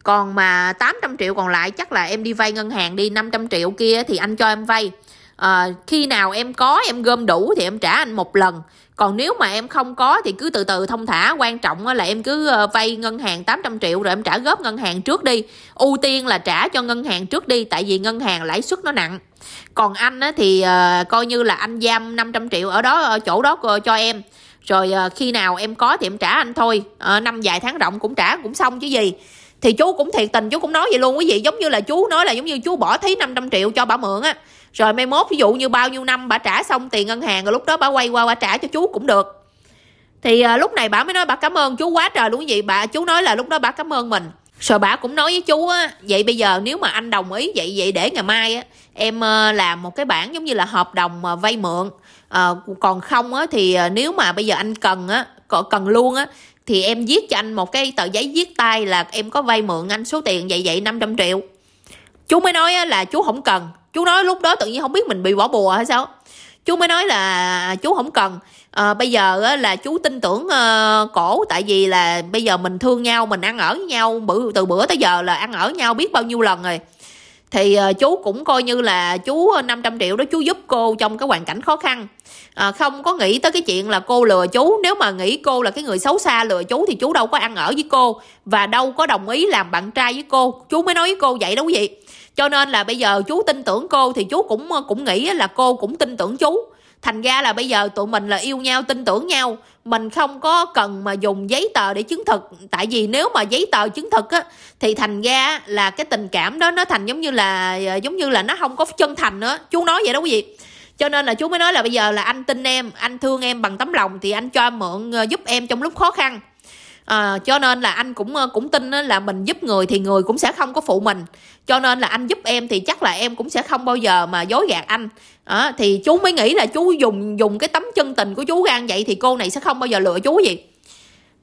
còn mà 800 triệu còn lại chắc là em đi vay ngân hàng đi 500 triệu kia thì anh cho em vay à, khi nào em có em gom đủ thì em trả anh một lần còn nếu mà em không có thì cứ từ từ thông thả quan trọng là em cứ ờ, vay ngân hàng 800 triệu rồi em trả góp ngân hàng trước đi ưu tiên là trả cho ngân hàng trước đi tại vì ngân hàng lãi suất nó nặng còn anh thì ờ, coi như là anh giam 500 triệu ở đó ở chỗ đó cho em rồi khi nào em có thì em trả anh thôi năm dài tháng rộng cũng trả cũng xong chứ gì thì chú cũng thiệt tình chú cũng nói vậy luôn quý vị giống như là chú nói là giống như chú bỏ thấy 500 triệu cho bà mượn á rồi mai mốt ví dụ như bao nhiêu năm bà trả xong tiền ngân hàng rồi lúc đó bà quay qua bà trả cho chú cũng được thì à, lúc này bà mới nói bà cảm ơn chú quá trời luôn quý vị bà chú nói là lúc đó bà cảm ơn mình rồi bà cũng nói với chú á vậy bây giờ nếu mà anh đồng ý vậy vậy để ngày mai á em ờ, làm một cái bản giống như là hợp đồng ờ, vay mượn à, còn không á thì nếu mà bây giờ anh cần á cần luôn á thì em viết cho anh một cái tờ giấy viết tay là em có vay mượn anh số tiền vậy vậy 500 triệu chú mới nói là chú không cần chú nói lúc đó tự nhiên không biết mình bị bỏ bùa hay sao chú mới nói là chú không cần à, bây giờ là chú tin tưởng ờ, cổ tại vì là bây giờ mình thương nhau mình ăn ở với nhau bữa từ bữa tới giờ là ăn ở với nhau biết bao nhiêu lần rồi thì ờ, chú cũng coi như là chú 500 ờ, triệu đó chú giúp cô trong cái hoàn cảnh khó khăn à, không có nghĩ tới cái chuyện là cô lừa chú nếu mà nghĩ cô là cái người xấu xa lừa chú thì chú đâu có ăn ở với cô và đâu có đồng ý làm bạn trai với cô chú mới nói với cô vậy đó quý vị cho nên là bây giờ chú tin tưởng cô thì chú cũng cũng nghĩ là cô cũng tin tưởng chú thành ra là bây giờ tụi mình là yêu nhau tin tưởng nhau mình không có cần mà dùng giấy tờ để chứng thực tại vì nếu mà giấy tờ chứng thực á thì thành ra là cái tình cảm đó nó thành giống như là ờ, giống như là nó không có chân thành nữa chú nói vậy đó quý vị cho nên là chú mới nói là bây giờ là anh tin em anh thương em bằng tấm lòng thì anh cho em mượn ờ, giúp em trong lúc khó khăn à, cho nên là anh cũng ờ, cũng tin là mình giúp người thì người cũng sẽ không có phụ mình cho nên là anh giúp em thì chắc là em cũng sẽ không bao giờ mà dối gạt anh à, thì chú mới nghĩ là chú dùng dùng cái tấm chân tình của chú gan vậy thì cô này sẽ không bao giờ lựa chú gì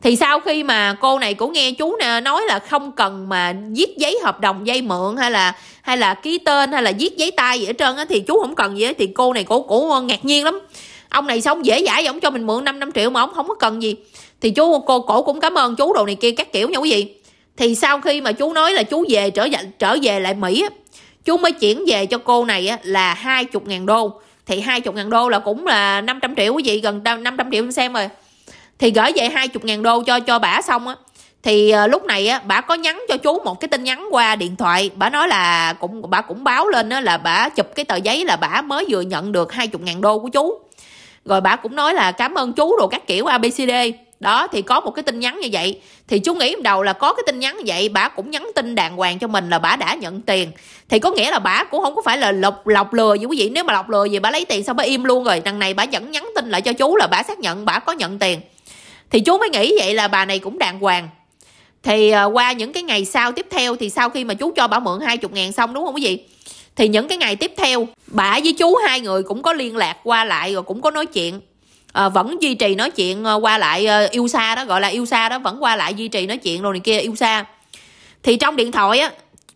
thì sau khi mà cô này cũng nghe chú nói là không cần mà viết giấy hợp đồng vay mượn hay là hay là ký tên hay là viết giấy tay gì hết trơn á thì chú không cần gì hết thì cô này cổ cổ ngạc nhiên lắm ông này sống dễ dãi ông cho mình mượn 5 năm triệu mà ông không có cần gì thì chú cô cổ cũng cảm ơn chú đồ này kia các kiểu nha quý vị thì sau khi mà chú nói là chú về trở trở về lại mỹ chú mới chuyển về cho cô này á, là 20 ngàn đô thì 20 ngàn đô là cũng là 500 triệu quý vị gần 500 triệu xem rồi thì gửi về 20 ngàn đô cho cho bả xong á thì ờ, lúc này á bả có nhắn cho chú một cái tin nhắn qua điện thoại bả nói là cũng bả cũng báo lên á là bả chụp cái tờ giấy là bả mới vừa nhận được 20 ngàn đô của chú rồi bả cũng nói là cảm ơn chú đồ các kiểu abcd đó thì có một cái tin nhắn như vậy thì chú nghĩ đầu là có cái tin nhắn như vậy bà cũng nhắn tin đàng hoàng cho mình là bà đã nhận tiền thì có nghĩa là bà cũng không có phải là lọc lọc lừa gì quý vị nếu mà lọc lừa gì bà lấy tiền xong bà im luôn rồi đằng này bà vẫn nhắn tin lại cho chú là bà xác nhận bà có nhận tiền thì chú mới nghĩ vậy là bà này cũng đàng hoàng thì à, qua những cái ngày sau tiếp theo thì sau khi mà chú cho bà mượn 20 ngàn xong đúng không quý vị thì những cái ngày tiếp theo bà với chú hai người cũng có liên lạc qua lại rồi cũng có nói chuyện à, vẫn duy trì nói chuyện ờ, qua lại yêu ờ, xa đó gọi là yêu xa đó vẫn qua lại duy trì nói chuyện rồi này kia yêu xa thì trong điện thoại á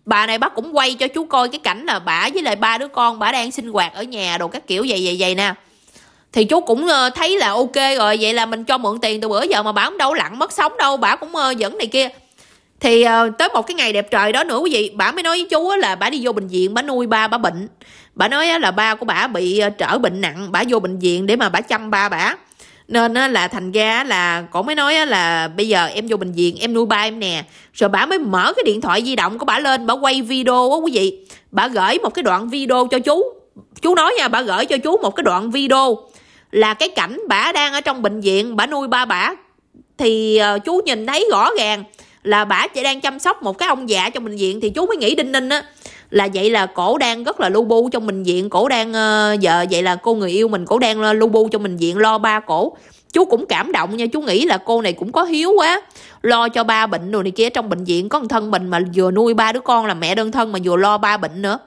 bà này bác cũng quay cho chú coi cái cảnh là bà với lại ba đứa con bà đang sinh hoạt ở nhà đồ các kiểu vậy vậy vậy nè thì chú cũng thấy là ok rồi vậy là mình cho mượn tiền từ bữa giờ mà bà không đâu lặn mất sống đâu bà cũng dẫn này kia thì tới một cái ngày đẹp trời đó nữa quý vị bà mới nói với chú là bà đi vô bệnh viện bà nuôi ba bà bệnh bà nói là ba của bà bị ờ, trở bệnh nặng bà vô bệnh viện để mà bà chăm ba bà nên là thành ra là cổ mới nói là bây giờ em vô bệnh viện em nuôi ba em nè rồi bà mới mở cái điện thoại di động của bà lên bà quay video á quý vị bà gửi một cái đoạn video cho chú chú nói nha bà gửi cho chú một cái đoạn video là cái cảnh bà đang ở trong bệnh viện bà nuôi ba bà thì ờ, chú nhìn thấy rõ ràng là bà chỉ đang chăm sóc một cái ông già trong bệnh viện thì chú mới nghĩ đinh ninh á là vậy là cổ đang rất là lu bu trong bệnh viện cổ đang uh, giờ vậy là cô người yêu mình cổ đang ờ, lu bu trong bệnh viện lo ba cổ chú cũng cảm động nha chú nghĩ là cô này cũng có hiếu quá lo cho ba bệnh rồi này kia trong bệnh viện có một thân mình mà vừa nuôi ba đứa con là mẹ đơn thân mà vừa lo ba bệnh nữa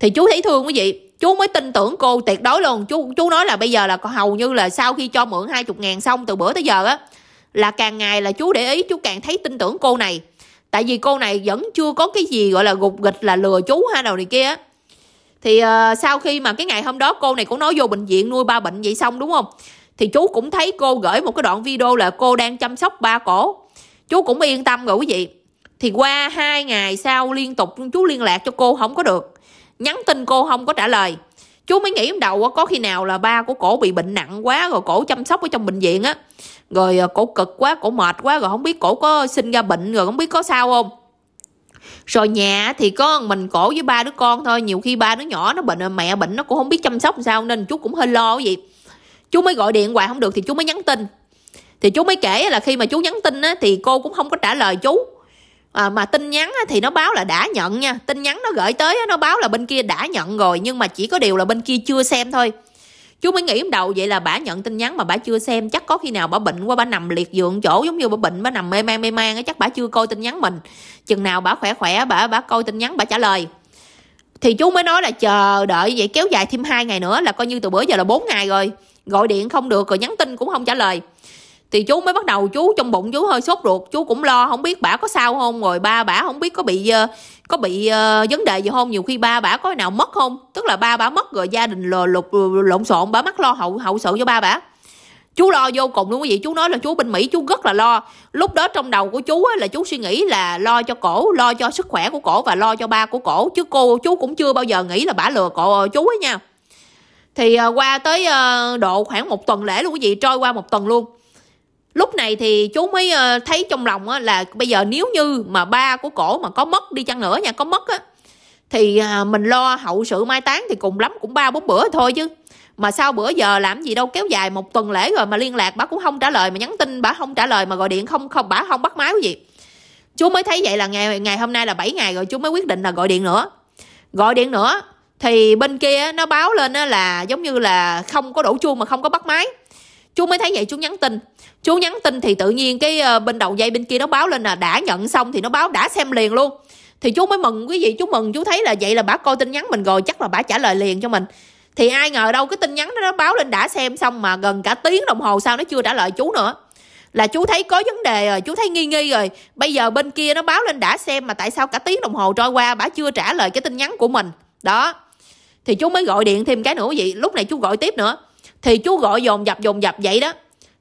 thì chú thấy thương quý vị chú mới tin tưởng cô tuyệt đối luôn chú chú nói là bây giờ là hầu như là sau khi cho mượn hai chục ngàn xong từ bữa tới giờ á là càng ngày là chú để ý chú càng thấy tin tưởng cô này tại vì cô này vẫn chưa có cái gì gọi là gục gịch là lừa chú ha đầu này kia thì uh, sau khi mà cái ngày hôm đó cô này cũng nói vô bệnh viện nuôi ba bệnh vậy xong đúng không thì chú cũng thấy cô gửi một cái đoạn video là cô đang chăm sóc ba cổ chú cũng yên tâm rồi quý vị thì qua hai ngày sau liên tục chú liên lạc cho cô không có được nhắn tin cô không có trả lời chú mới nghĩ đầu có khi nào là ba của cổ bị bệnh nặng quá rồi cổ chăm sóc ở trong bệnh viện á rồi à, cổ cực quá cổ mệt quá rồi không biết cổ có sinh ra bệnh rồi không biết có sao không rồi nhà thì có mình cổ với ba đứa con thôi nhiều khi ba đứa nhỏ nó bệnh mẹ bệnh nó cũng không biết chăm sóc sao nên chú cũng hơi lo cái gì chú mới gọi điện hoài không được thì chú mới nhắn tin thì chú mới kể là khi mà chú nhắn tin á, thì cô cũng không có trả lời chú à, mà tin nhắn á, thì nó báo là đã nhận nha tin nhắn nó gửi tới á, nó báo là bên kia đã nhận rồi nhưng mà chỉ có điều là bên kia chưa xem thôi chú mới nghĩ đầu vậy là bà nhận tin nhắn mà bà chưa xem chắc có khi nào bà bệnh qua bà nằm liệt giường chỗ giống như bà bệnh bà nằm mê man mê man chắc bà chưa coi tin nhắn mình chừng nào bà khỏe khỏe bà bà coi tin nhắn bà trả lời thì chú mới nói là chờ đợi vậy kéo dài thêm hai ngày nữa là coi như từ bữa giờ là 4 ngày rồi gọi điện không được rồi nhắn tin cũng không trả lời thì chú mới bắt đầu chú trong bụng chú hơi sốt ruột chú cũng lo không biết bả có sao không rồi ba bả không biết có bị ờ, có bị uh, vấn đề gì không nhiều khi ba bả có nào mất không tức là ba bả mất rồi gia đình lò lục lộn xộn bả mắc lo hậu hậu sự cho ba bả chú lo vô cùng luôn quý vị chú nói là chú bên mỹ chú rất là lo lúc đó trong đầu của chú ấy, là chú suy nghĩ là lo cho cổ lo cho sức khỏe của cổ và lo cho ba của cổ chứ cô chú cũng chưa bao giờ nghĩ là bả lừa cổ ờ, chú ấy nha thì uh, qua tới uh, độ khoảng một tuần lễ luôn quý vị trôi qua một tuần luôn lúc này thì chú mới ờ, thấy trong lòng á, là bây giờ nếu như mà ba của cổ mà có mất đi chăng nữa nha có mất á thì à, mình lo hậu sự mai táng thì cùng lắm cũng ba bốn bữa thôi chứ mà sao bữa giờ làm gì đâu kéo dài một tuần lễ rồi mà liên lạc bà cũng không trả lời mà nhắn tin bà không trả lời mà gọi điện không không bà không bắt máy cái gì chú mới thấy vậy là ngày ngày hôm nay là 7 ngày rồi chú mới quyết định là gọi điện nữa gọi điện nữa thì bên kia nó báo lên là giống như là không có đổ chuông mà không có bắt máy chú mới thấy vậy chú nhắn tin chú nhắn tin thì tự nhiên cái ờ, bên đầu dây bên kia nó báo lên là đã nhận xong thì nó báo đã xem liền luôn thì chú mới mừng quý vị chú mừng chú thấy là vậy là bà coi tin nhắn mình rồi chắc là bà trả lời liền cho mình thì ai ngờ đâu cái tin nhắn đó nó báo lên đã xem xong mà gần cả tiếng đồng hồ sau nó chưa trả lời chú nữa là chú thấy có vấn đề rồi chú thấy nghi nghi rồi bây giờ bên kia nó báo lên đã xem mà tại sao cả tiếng đồng hồ trôi qua bà chưa trả lời cái tin nhắn của mình đó thì chú mới gọi điện thêm cái nữa vậy lúc này chú gọi tiếp nữa thì chú gọi dồn dập dồn dập vậy đó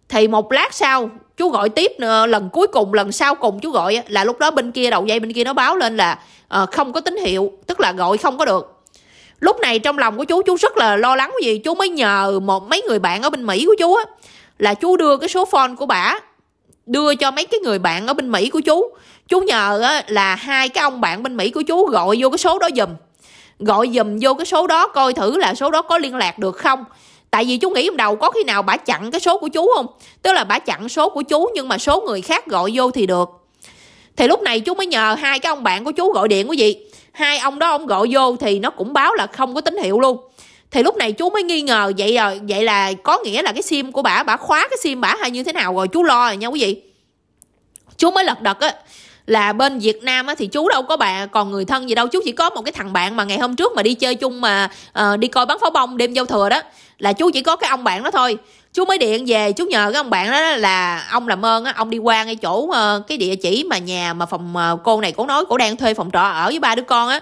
thì một lát sau chú gọi tiếp lần cuối cùng lần sau cùng chú gọi là lúc đó bên kia đầu dây bên kia nó báo lên là uh, không có tín hiệu tức là gọi không có được lúc này trong lòng của chú chú rất là lo lắng gì chú mới nhờ một mấy người bạn ở bên mỹ của chú á là chú đưa cái số phone của bà đưa cho mấy cái người bạn ở bên mỹ của chú chú nhờ á, là hai cái ông bạn bên mỹ của chú gọi vô cái số đó giùm gọi giùm vô cái số đó coi thử là số đó có liên lạc được không tại vì chú nghĩ trong đầu có khi nào bà chặn cái số của chú không tức là bà chặn số của chú nhưng mà số người khác gọi vô thì được thì lúc này chú mới nhờ hai cái ông bạn của chú gọi điện quý vị hai ông đó ông gọi vô thì nó cũng báo là không có tín hiệu luôn thì lúc này chú mới nghi ngờ vậy rồi vậy là có nghĩa là cái sim của bà bà khóa cái sim bà hay như thế nào rồi chú lo rồi nha quý vị chú mới lật đật á là bên Việt Nam á, thì chú đâu có bạn, còn người thân gì đâu chú chỉ có một cái thằng bạn mà ngày hôm trước mà đi chơi chung mà uh, đi coi bắn pháo bông đêm giao thừa đó là chú chỉ có cái ông bạn đó thôi chú mới điện về chú nhờ cái ông bạn đó là ông làm ơn á ông đi qua ngay chỗ ờ, cái địa chỉ mà nhà mà phòng ờ, cô này cổ nói cổ đang thuê phòng trọ ở với ba đứa con á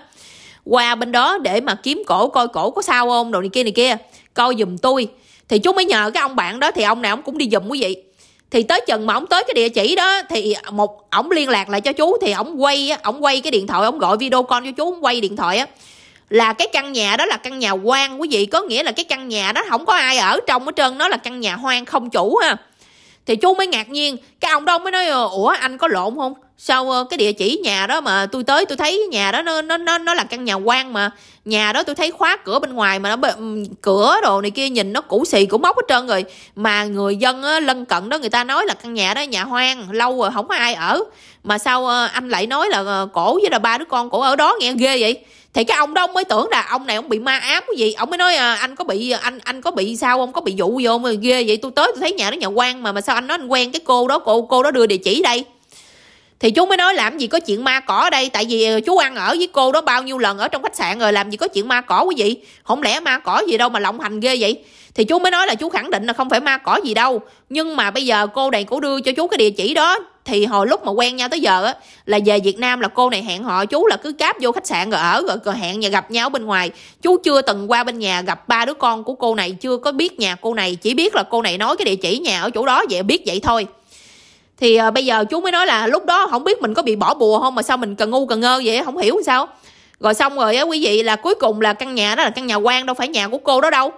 qua bên đó để mà kiếm cổ coi cổ có sao không đồ này kia này kia coi giùm tôi thì chú mới nhờ cái ông bạn đó thì ông này ông cũng đi giùm quý vị thì tới chừng mà ông tới cái địa chỉ đó thì một ổng liên lạc lại cho chú thì ổng quay ổng quay cái điện thoại ổng gọi video con cho chú ổng quay điện thoại á là cái căn nhà đó là căn nhà quan quý vị có nghĩa là cái căn nhà đó không có ai ở trong hết trơn nó là căn nhà hoang không chủ ha thì chú mới ngạc nhiên cái ông đó mới nói ờ, ủa anh có lộn không sao ờ, cái địa chỉ nhà đó mà tôi tới tôi thấy nhà đó nó nó nó nó là căn nhà quan mà nhà đó tôi thấy khóa cửa bên ngoài mà nó cửa đồ này kia nhìn nó cũ xì cũ móc hết trơn rồi mà người dân á, ờ, lân cận đó người ta nói là căn nhà đó nhà hoang lâu rồi không có ai ở mà sao anh lại nói là cổ với là ba đứa con cổ ở đó nghe ghê vậy thì cái ông đó ông mới tưởng là ông này ông bị ma ám cái gì ông mới nói à, anh có bị anh anh có bị sao ông có bị dụ vô mà ghê vậy tôi tới tôi thấy nhà nó nhà quan mà mà sao anh nói anh quen cái cô đó cô cô đó đưa địa chỉ đây thì chú mới nói làm gì có chuyện ma cỏ ở đây tại vì ờ, chú ăn ở với cô đó bao nhiêu lần ở trong khách sạn rồi làm gì có chuyện ma cỏ quý vị không lẽ ma cỏ gì đâu mà lộng hành ghê vậy thì chú mới nói là chú khẳng định là không phải ma cỏ gì đâu nhưng mà bây giờ cô này cô đưa cho chú cái địa chỉ đó thì hồi lúc mà quen nhau tới giờ á là về Việt Nam là cô này hẹn họ chú là cứ cáp vô khách sạn rồi ở rồi, rồi hẹn nhà gặp nhau bên ngoài chú chưa từng qua bên nhà gặp ba đứa con của cô này chưa có biết nhà cô này chỉ biết là cô này nói cái địa chỉ nhà ở chỗ đó vậy biết vậy thôi thì à, bây giờ chú mới nói là lúc đó không biết mình có bị bỏ bùa không mà sao mình cần ngu cần ngơ vậy không hiểu sao rồi xong rồi á quý vị là cuối cùng là căn nhà đó là căn nhà quan đâu phải nhà của cô đó đâu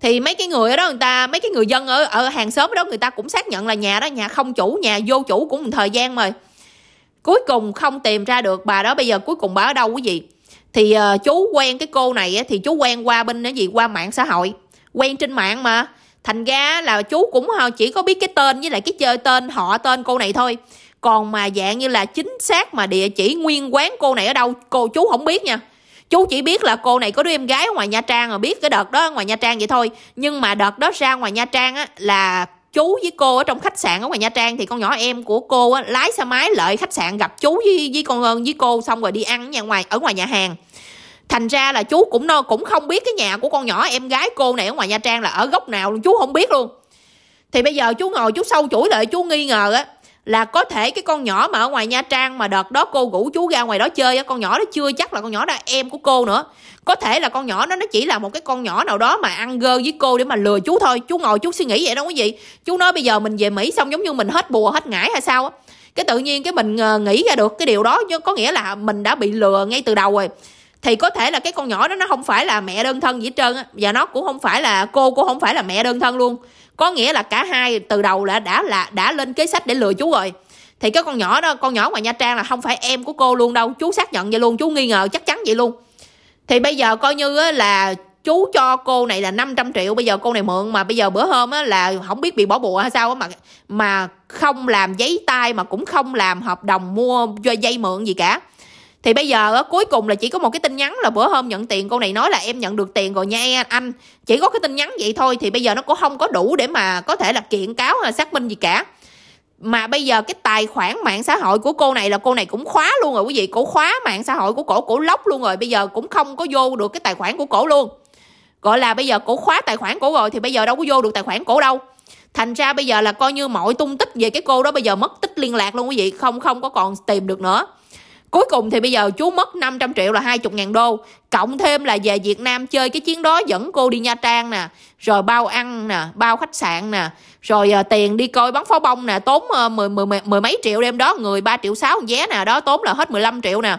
thì mấy cái người ở đó người ta mấy cái người dân ở ở hàng xóm đó người ta cũng xác nhận là nhà đó nhà không chủ nhà vô chủ cũng một thời gian rồi cuối cùng không tìm ra được bà đó bây giờ cuối cùng bà ở đâu quý vị thì uh, chú quen cái cô này thì chú quen qua bên cái gì qua mạng xã hội quen trên mạng mà thành ra là chú cũng ờ, chỉ có biết cái tên với lại cái chơi tên họ tên cô này thôi còn mà dạng như là chính xác mà địa chỉ nguyên quán cô này ở đâu cô chú không biết nha chú chỉ biết là cô này có đứa em gái ngoài nha trang rồi biết cái đợt đó ngoài nha trang vậy thôi nhưng mà đợt đó ra ngoài nha trang á là chú với cô ở trong khách sạn ở ngoài nha trang thì con nhỏ em của cô á, lái xe máy lợi khách sạn gặp chú với với con với cô xong rồi đi ăn nhà ngoài ở ngoài nhà hàng thành ra là chú cũng no cũng không biết cái nhà của con nhỏ em gái cô này ở ngoài nha trang là ở góc nào luôn chú không biết luôn thì bây giờ chú ngồi chú sâu chuỗi lại chú nghi ngờ á là có thể cái con nhỏ mà ở ngoài Nha Trang mà đợt đó cô rủ chú ra ngoài đó chơi con nhỏ đó chưa chắc là con nhỏ đó em của cô nữa có thể là con nhỏ đó nó chỉ là một cái con nhỏ nào đó mà ăn gơ với cô để mà lừa chú thôi chú ngồi chú suy nghĩ vậy đó quý vị chú nói bây giờ mình về Mỹ xong giống như mình hết bùa hết ngải hay sao á cái tự nhiên cái mình ờ, nghĩ ra được cái điều đó có nghĩa là mình đã bị lừa ngay từ đầu rồi thì có thể là cái con nhỏ đó nó không phải là mẹ đơn thân gì hết trơn á và nó cũng không phải là cô cũng không phải là mẹ đơn thân luôn có nghĩa là cả hai từ đầu là đã là đã lên kế sách để lừa chú rồi thì cái con nhỏ đó con nhỏ ngoài nha trang là không phải em của cô luôn đâu chú xác nhận vậy luôn chú nghi ngờ chắc chắn vậy luôn thì bây giờ coi như là chú cho cô này là 500 triệu bây giờ cô này mượn mà bây giờ bữa hôm á là không biết bị bỏ bùa hay sao á mà mà không làm giấy tay mà cũng không làm hợp đồng mua dây mượn gì cả thì bây giờ cuối cùng là chỉ có một cái tin nhắn là bữa hôm nhận tiền cô này nói là em nhận được tiền rồi nha anh chỉ có cái tin nhắn vậy thôi thì bây giờ nó cũng không có đủ để mà có thể là kiện cáo hay xác minh gì cả mà bây giờ cái tài khoản mạng xã hội của cô này là cô này cũng khóa luôn rồi quý vị cổ khóa mạng xã hội của cổ cổ lóc luôn rồi bây giờ cũng không có vô được cái tài khoản của cổ luôn gọi là bây giờ cổ khóa tài khoản cổ rồi thì bây giờ đâu có vô được tài khoản cổ đâu thành ra bây giờ là coi như mọi tung tích về cái cô đó bây giờ mất tích liên lạc luôn quý vị không không có còn tìm được nữa Cuối cùng thì bây giờ chú mất 500 triệu là 20 ngàn đô. Cộng thêm là về Việt Nam chơi cái chuyến đó dẫn cô đi Nha Trang nè. Rồi bao ăn nè, bao khách sạn nè. Rồi à, tiền đi coi bắn pháo bông nè. Tốn à, mười, mười, mười, mấy triệu đêm đó. Người 3 triệu 6 vé nè. Đó tốn là hết 15 triệu nè.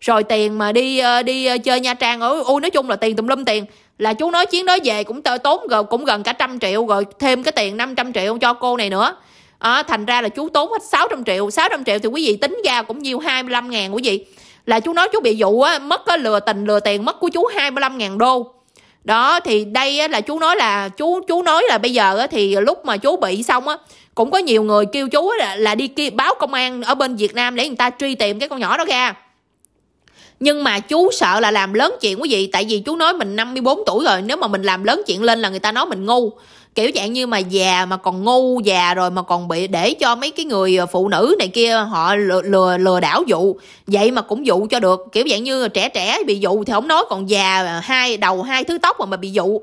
Rồi tiền mà đi à, đi à, chơi Nha Trang. Ôi, ui nói chung là tiền tùm lum tiền. Là chú nói chuyến đó về cũng tốn cũng gần cả trăm triệu. Rồi thêm cái tiền 500 triệu cho cô này nữa à, thành ra là chú tốn hết 600 triệu 600 triệu thì quý vị tính ra cũng nhiêu 25 ngàn quý vị là chú nói chú bị dụ á, mất á, lừa tình lừa tiền mất của chú 25 ngàn đô đó thì đây á, là chú nói là chú chú nói là bây giờ á, thì lúc mà chú bị xong á cũng có nhiều người kêu chú á, là, là đi kia báo công an ở bên Việt Nam để người ta truy tìm cái con nhỏ đó ra nhưng mà chú sợ là làm lớn chuyện quý vị tại vì chú nói mình 54 tuổi rồi nếu mà mình làm lớn chuyện lên là người ta nói mình ngu kiểu dạng như mà già mà còn ngu già rồi mà còn bị để cho mấy cái người ờ, phụ nữ này kia họ lừa lừa, lừa đảo dụ vậy mà cũng dụ cho được kiểu dạng như trẻ trẻ bị dụ thì không nói còn già hai đầu hai thứ tóc mà, mà bị dụ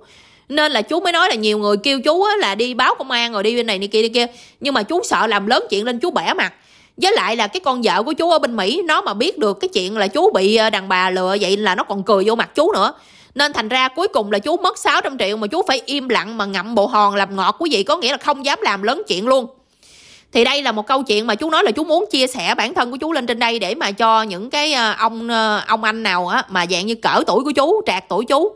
nên là chú mới nói là nhiều người kêu chú là đi báo công an rồi đi bên này đi kia đi kia nhưng mà chú sợ làm lớn chuyện lên chú bẻ mặt với lại là cái con vợ của chú ở bên mỹ nó mà biết được cái chuyện là chú bị ờ, đàn bà lừa vậy là nó còn cười vô mặt chú nữa nên thành ra cuối cùng là chú mất 600 triệu mà chú phải im lặng mà ngậm bộ hòn làm ngọt quý vị có nghĩa là không dám làm lớn chuyện luôn thì đây là một câu chuyện mà chú nói là chú muốn chia sẻ bản thân của chú lên trên đây để mà cho những cái ờ, ông ờ, ông anh nào á mà dạng như cỡ tuổi của chú trạc tuổi chú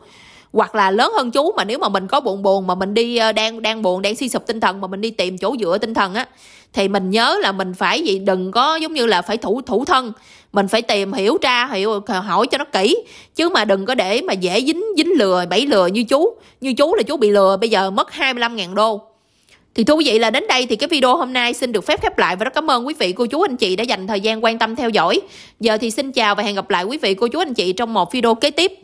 hoặc là lớn hơn chú mà nếu mà mình có buồn buồn mà mình đi ờ, đang đang buồn đang suy sụp tinh thần mà mình đi tìm chỗ dựa tinh thần á thì mình nhớ là mình phải gì đừng có giống như là phải thủ thủ thân mình phải tìm hiểu tra hiểu ờ, hỏi cho nó kỹ chứ mà đừng có để mà dễ dính dính lừa bẫy lừa như chú như chú là chú bị lừa bây giờ mất 25.000 đô thì thưa quý vị là đến đây thì cái video hôm nay xin được phép khép lại và rất cảm ơn quý vị cô chú anh chị đã dành thời gian quan tâm theo dõi. Giờ thì xin chào và hẹn gặp lại quý vị cô chú anh chị trong một video kế tiếp.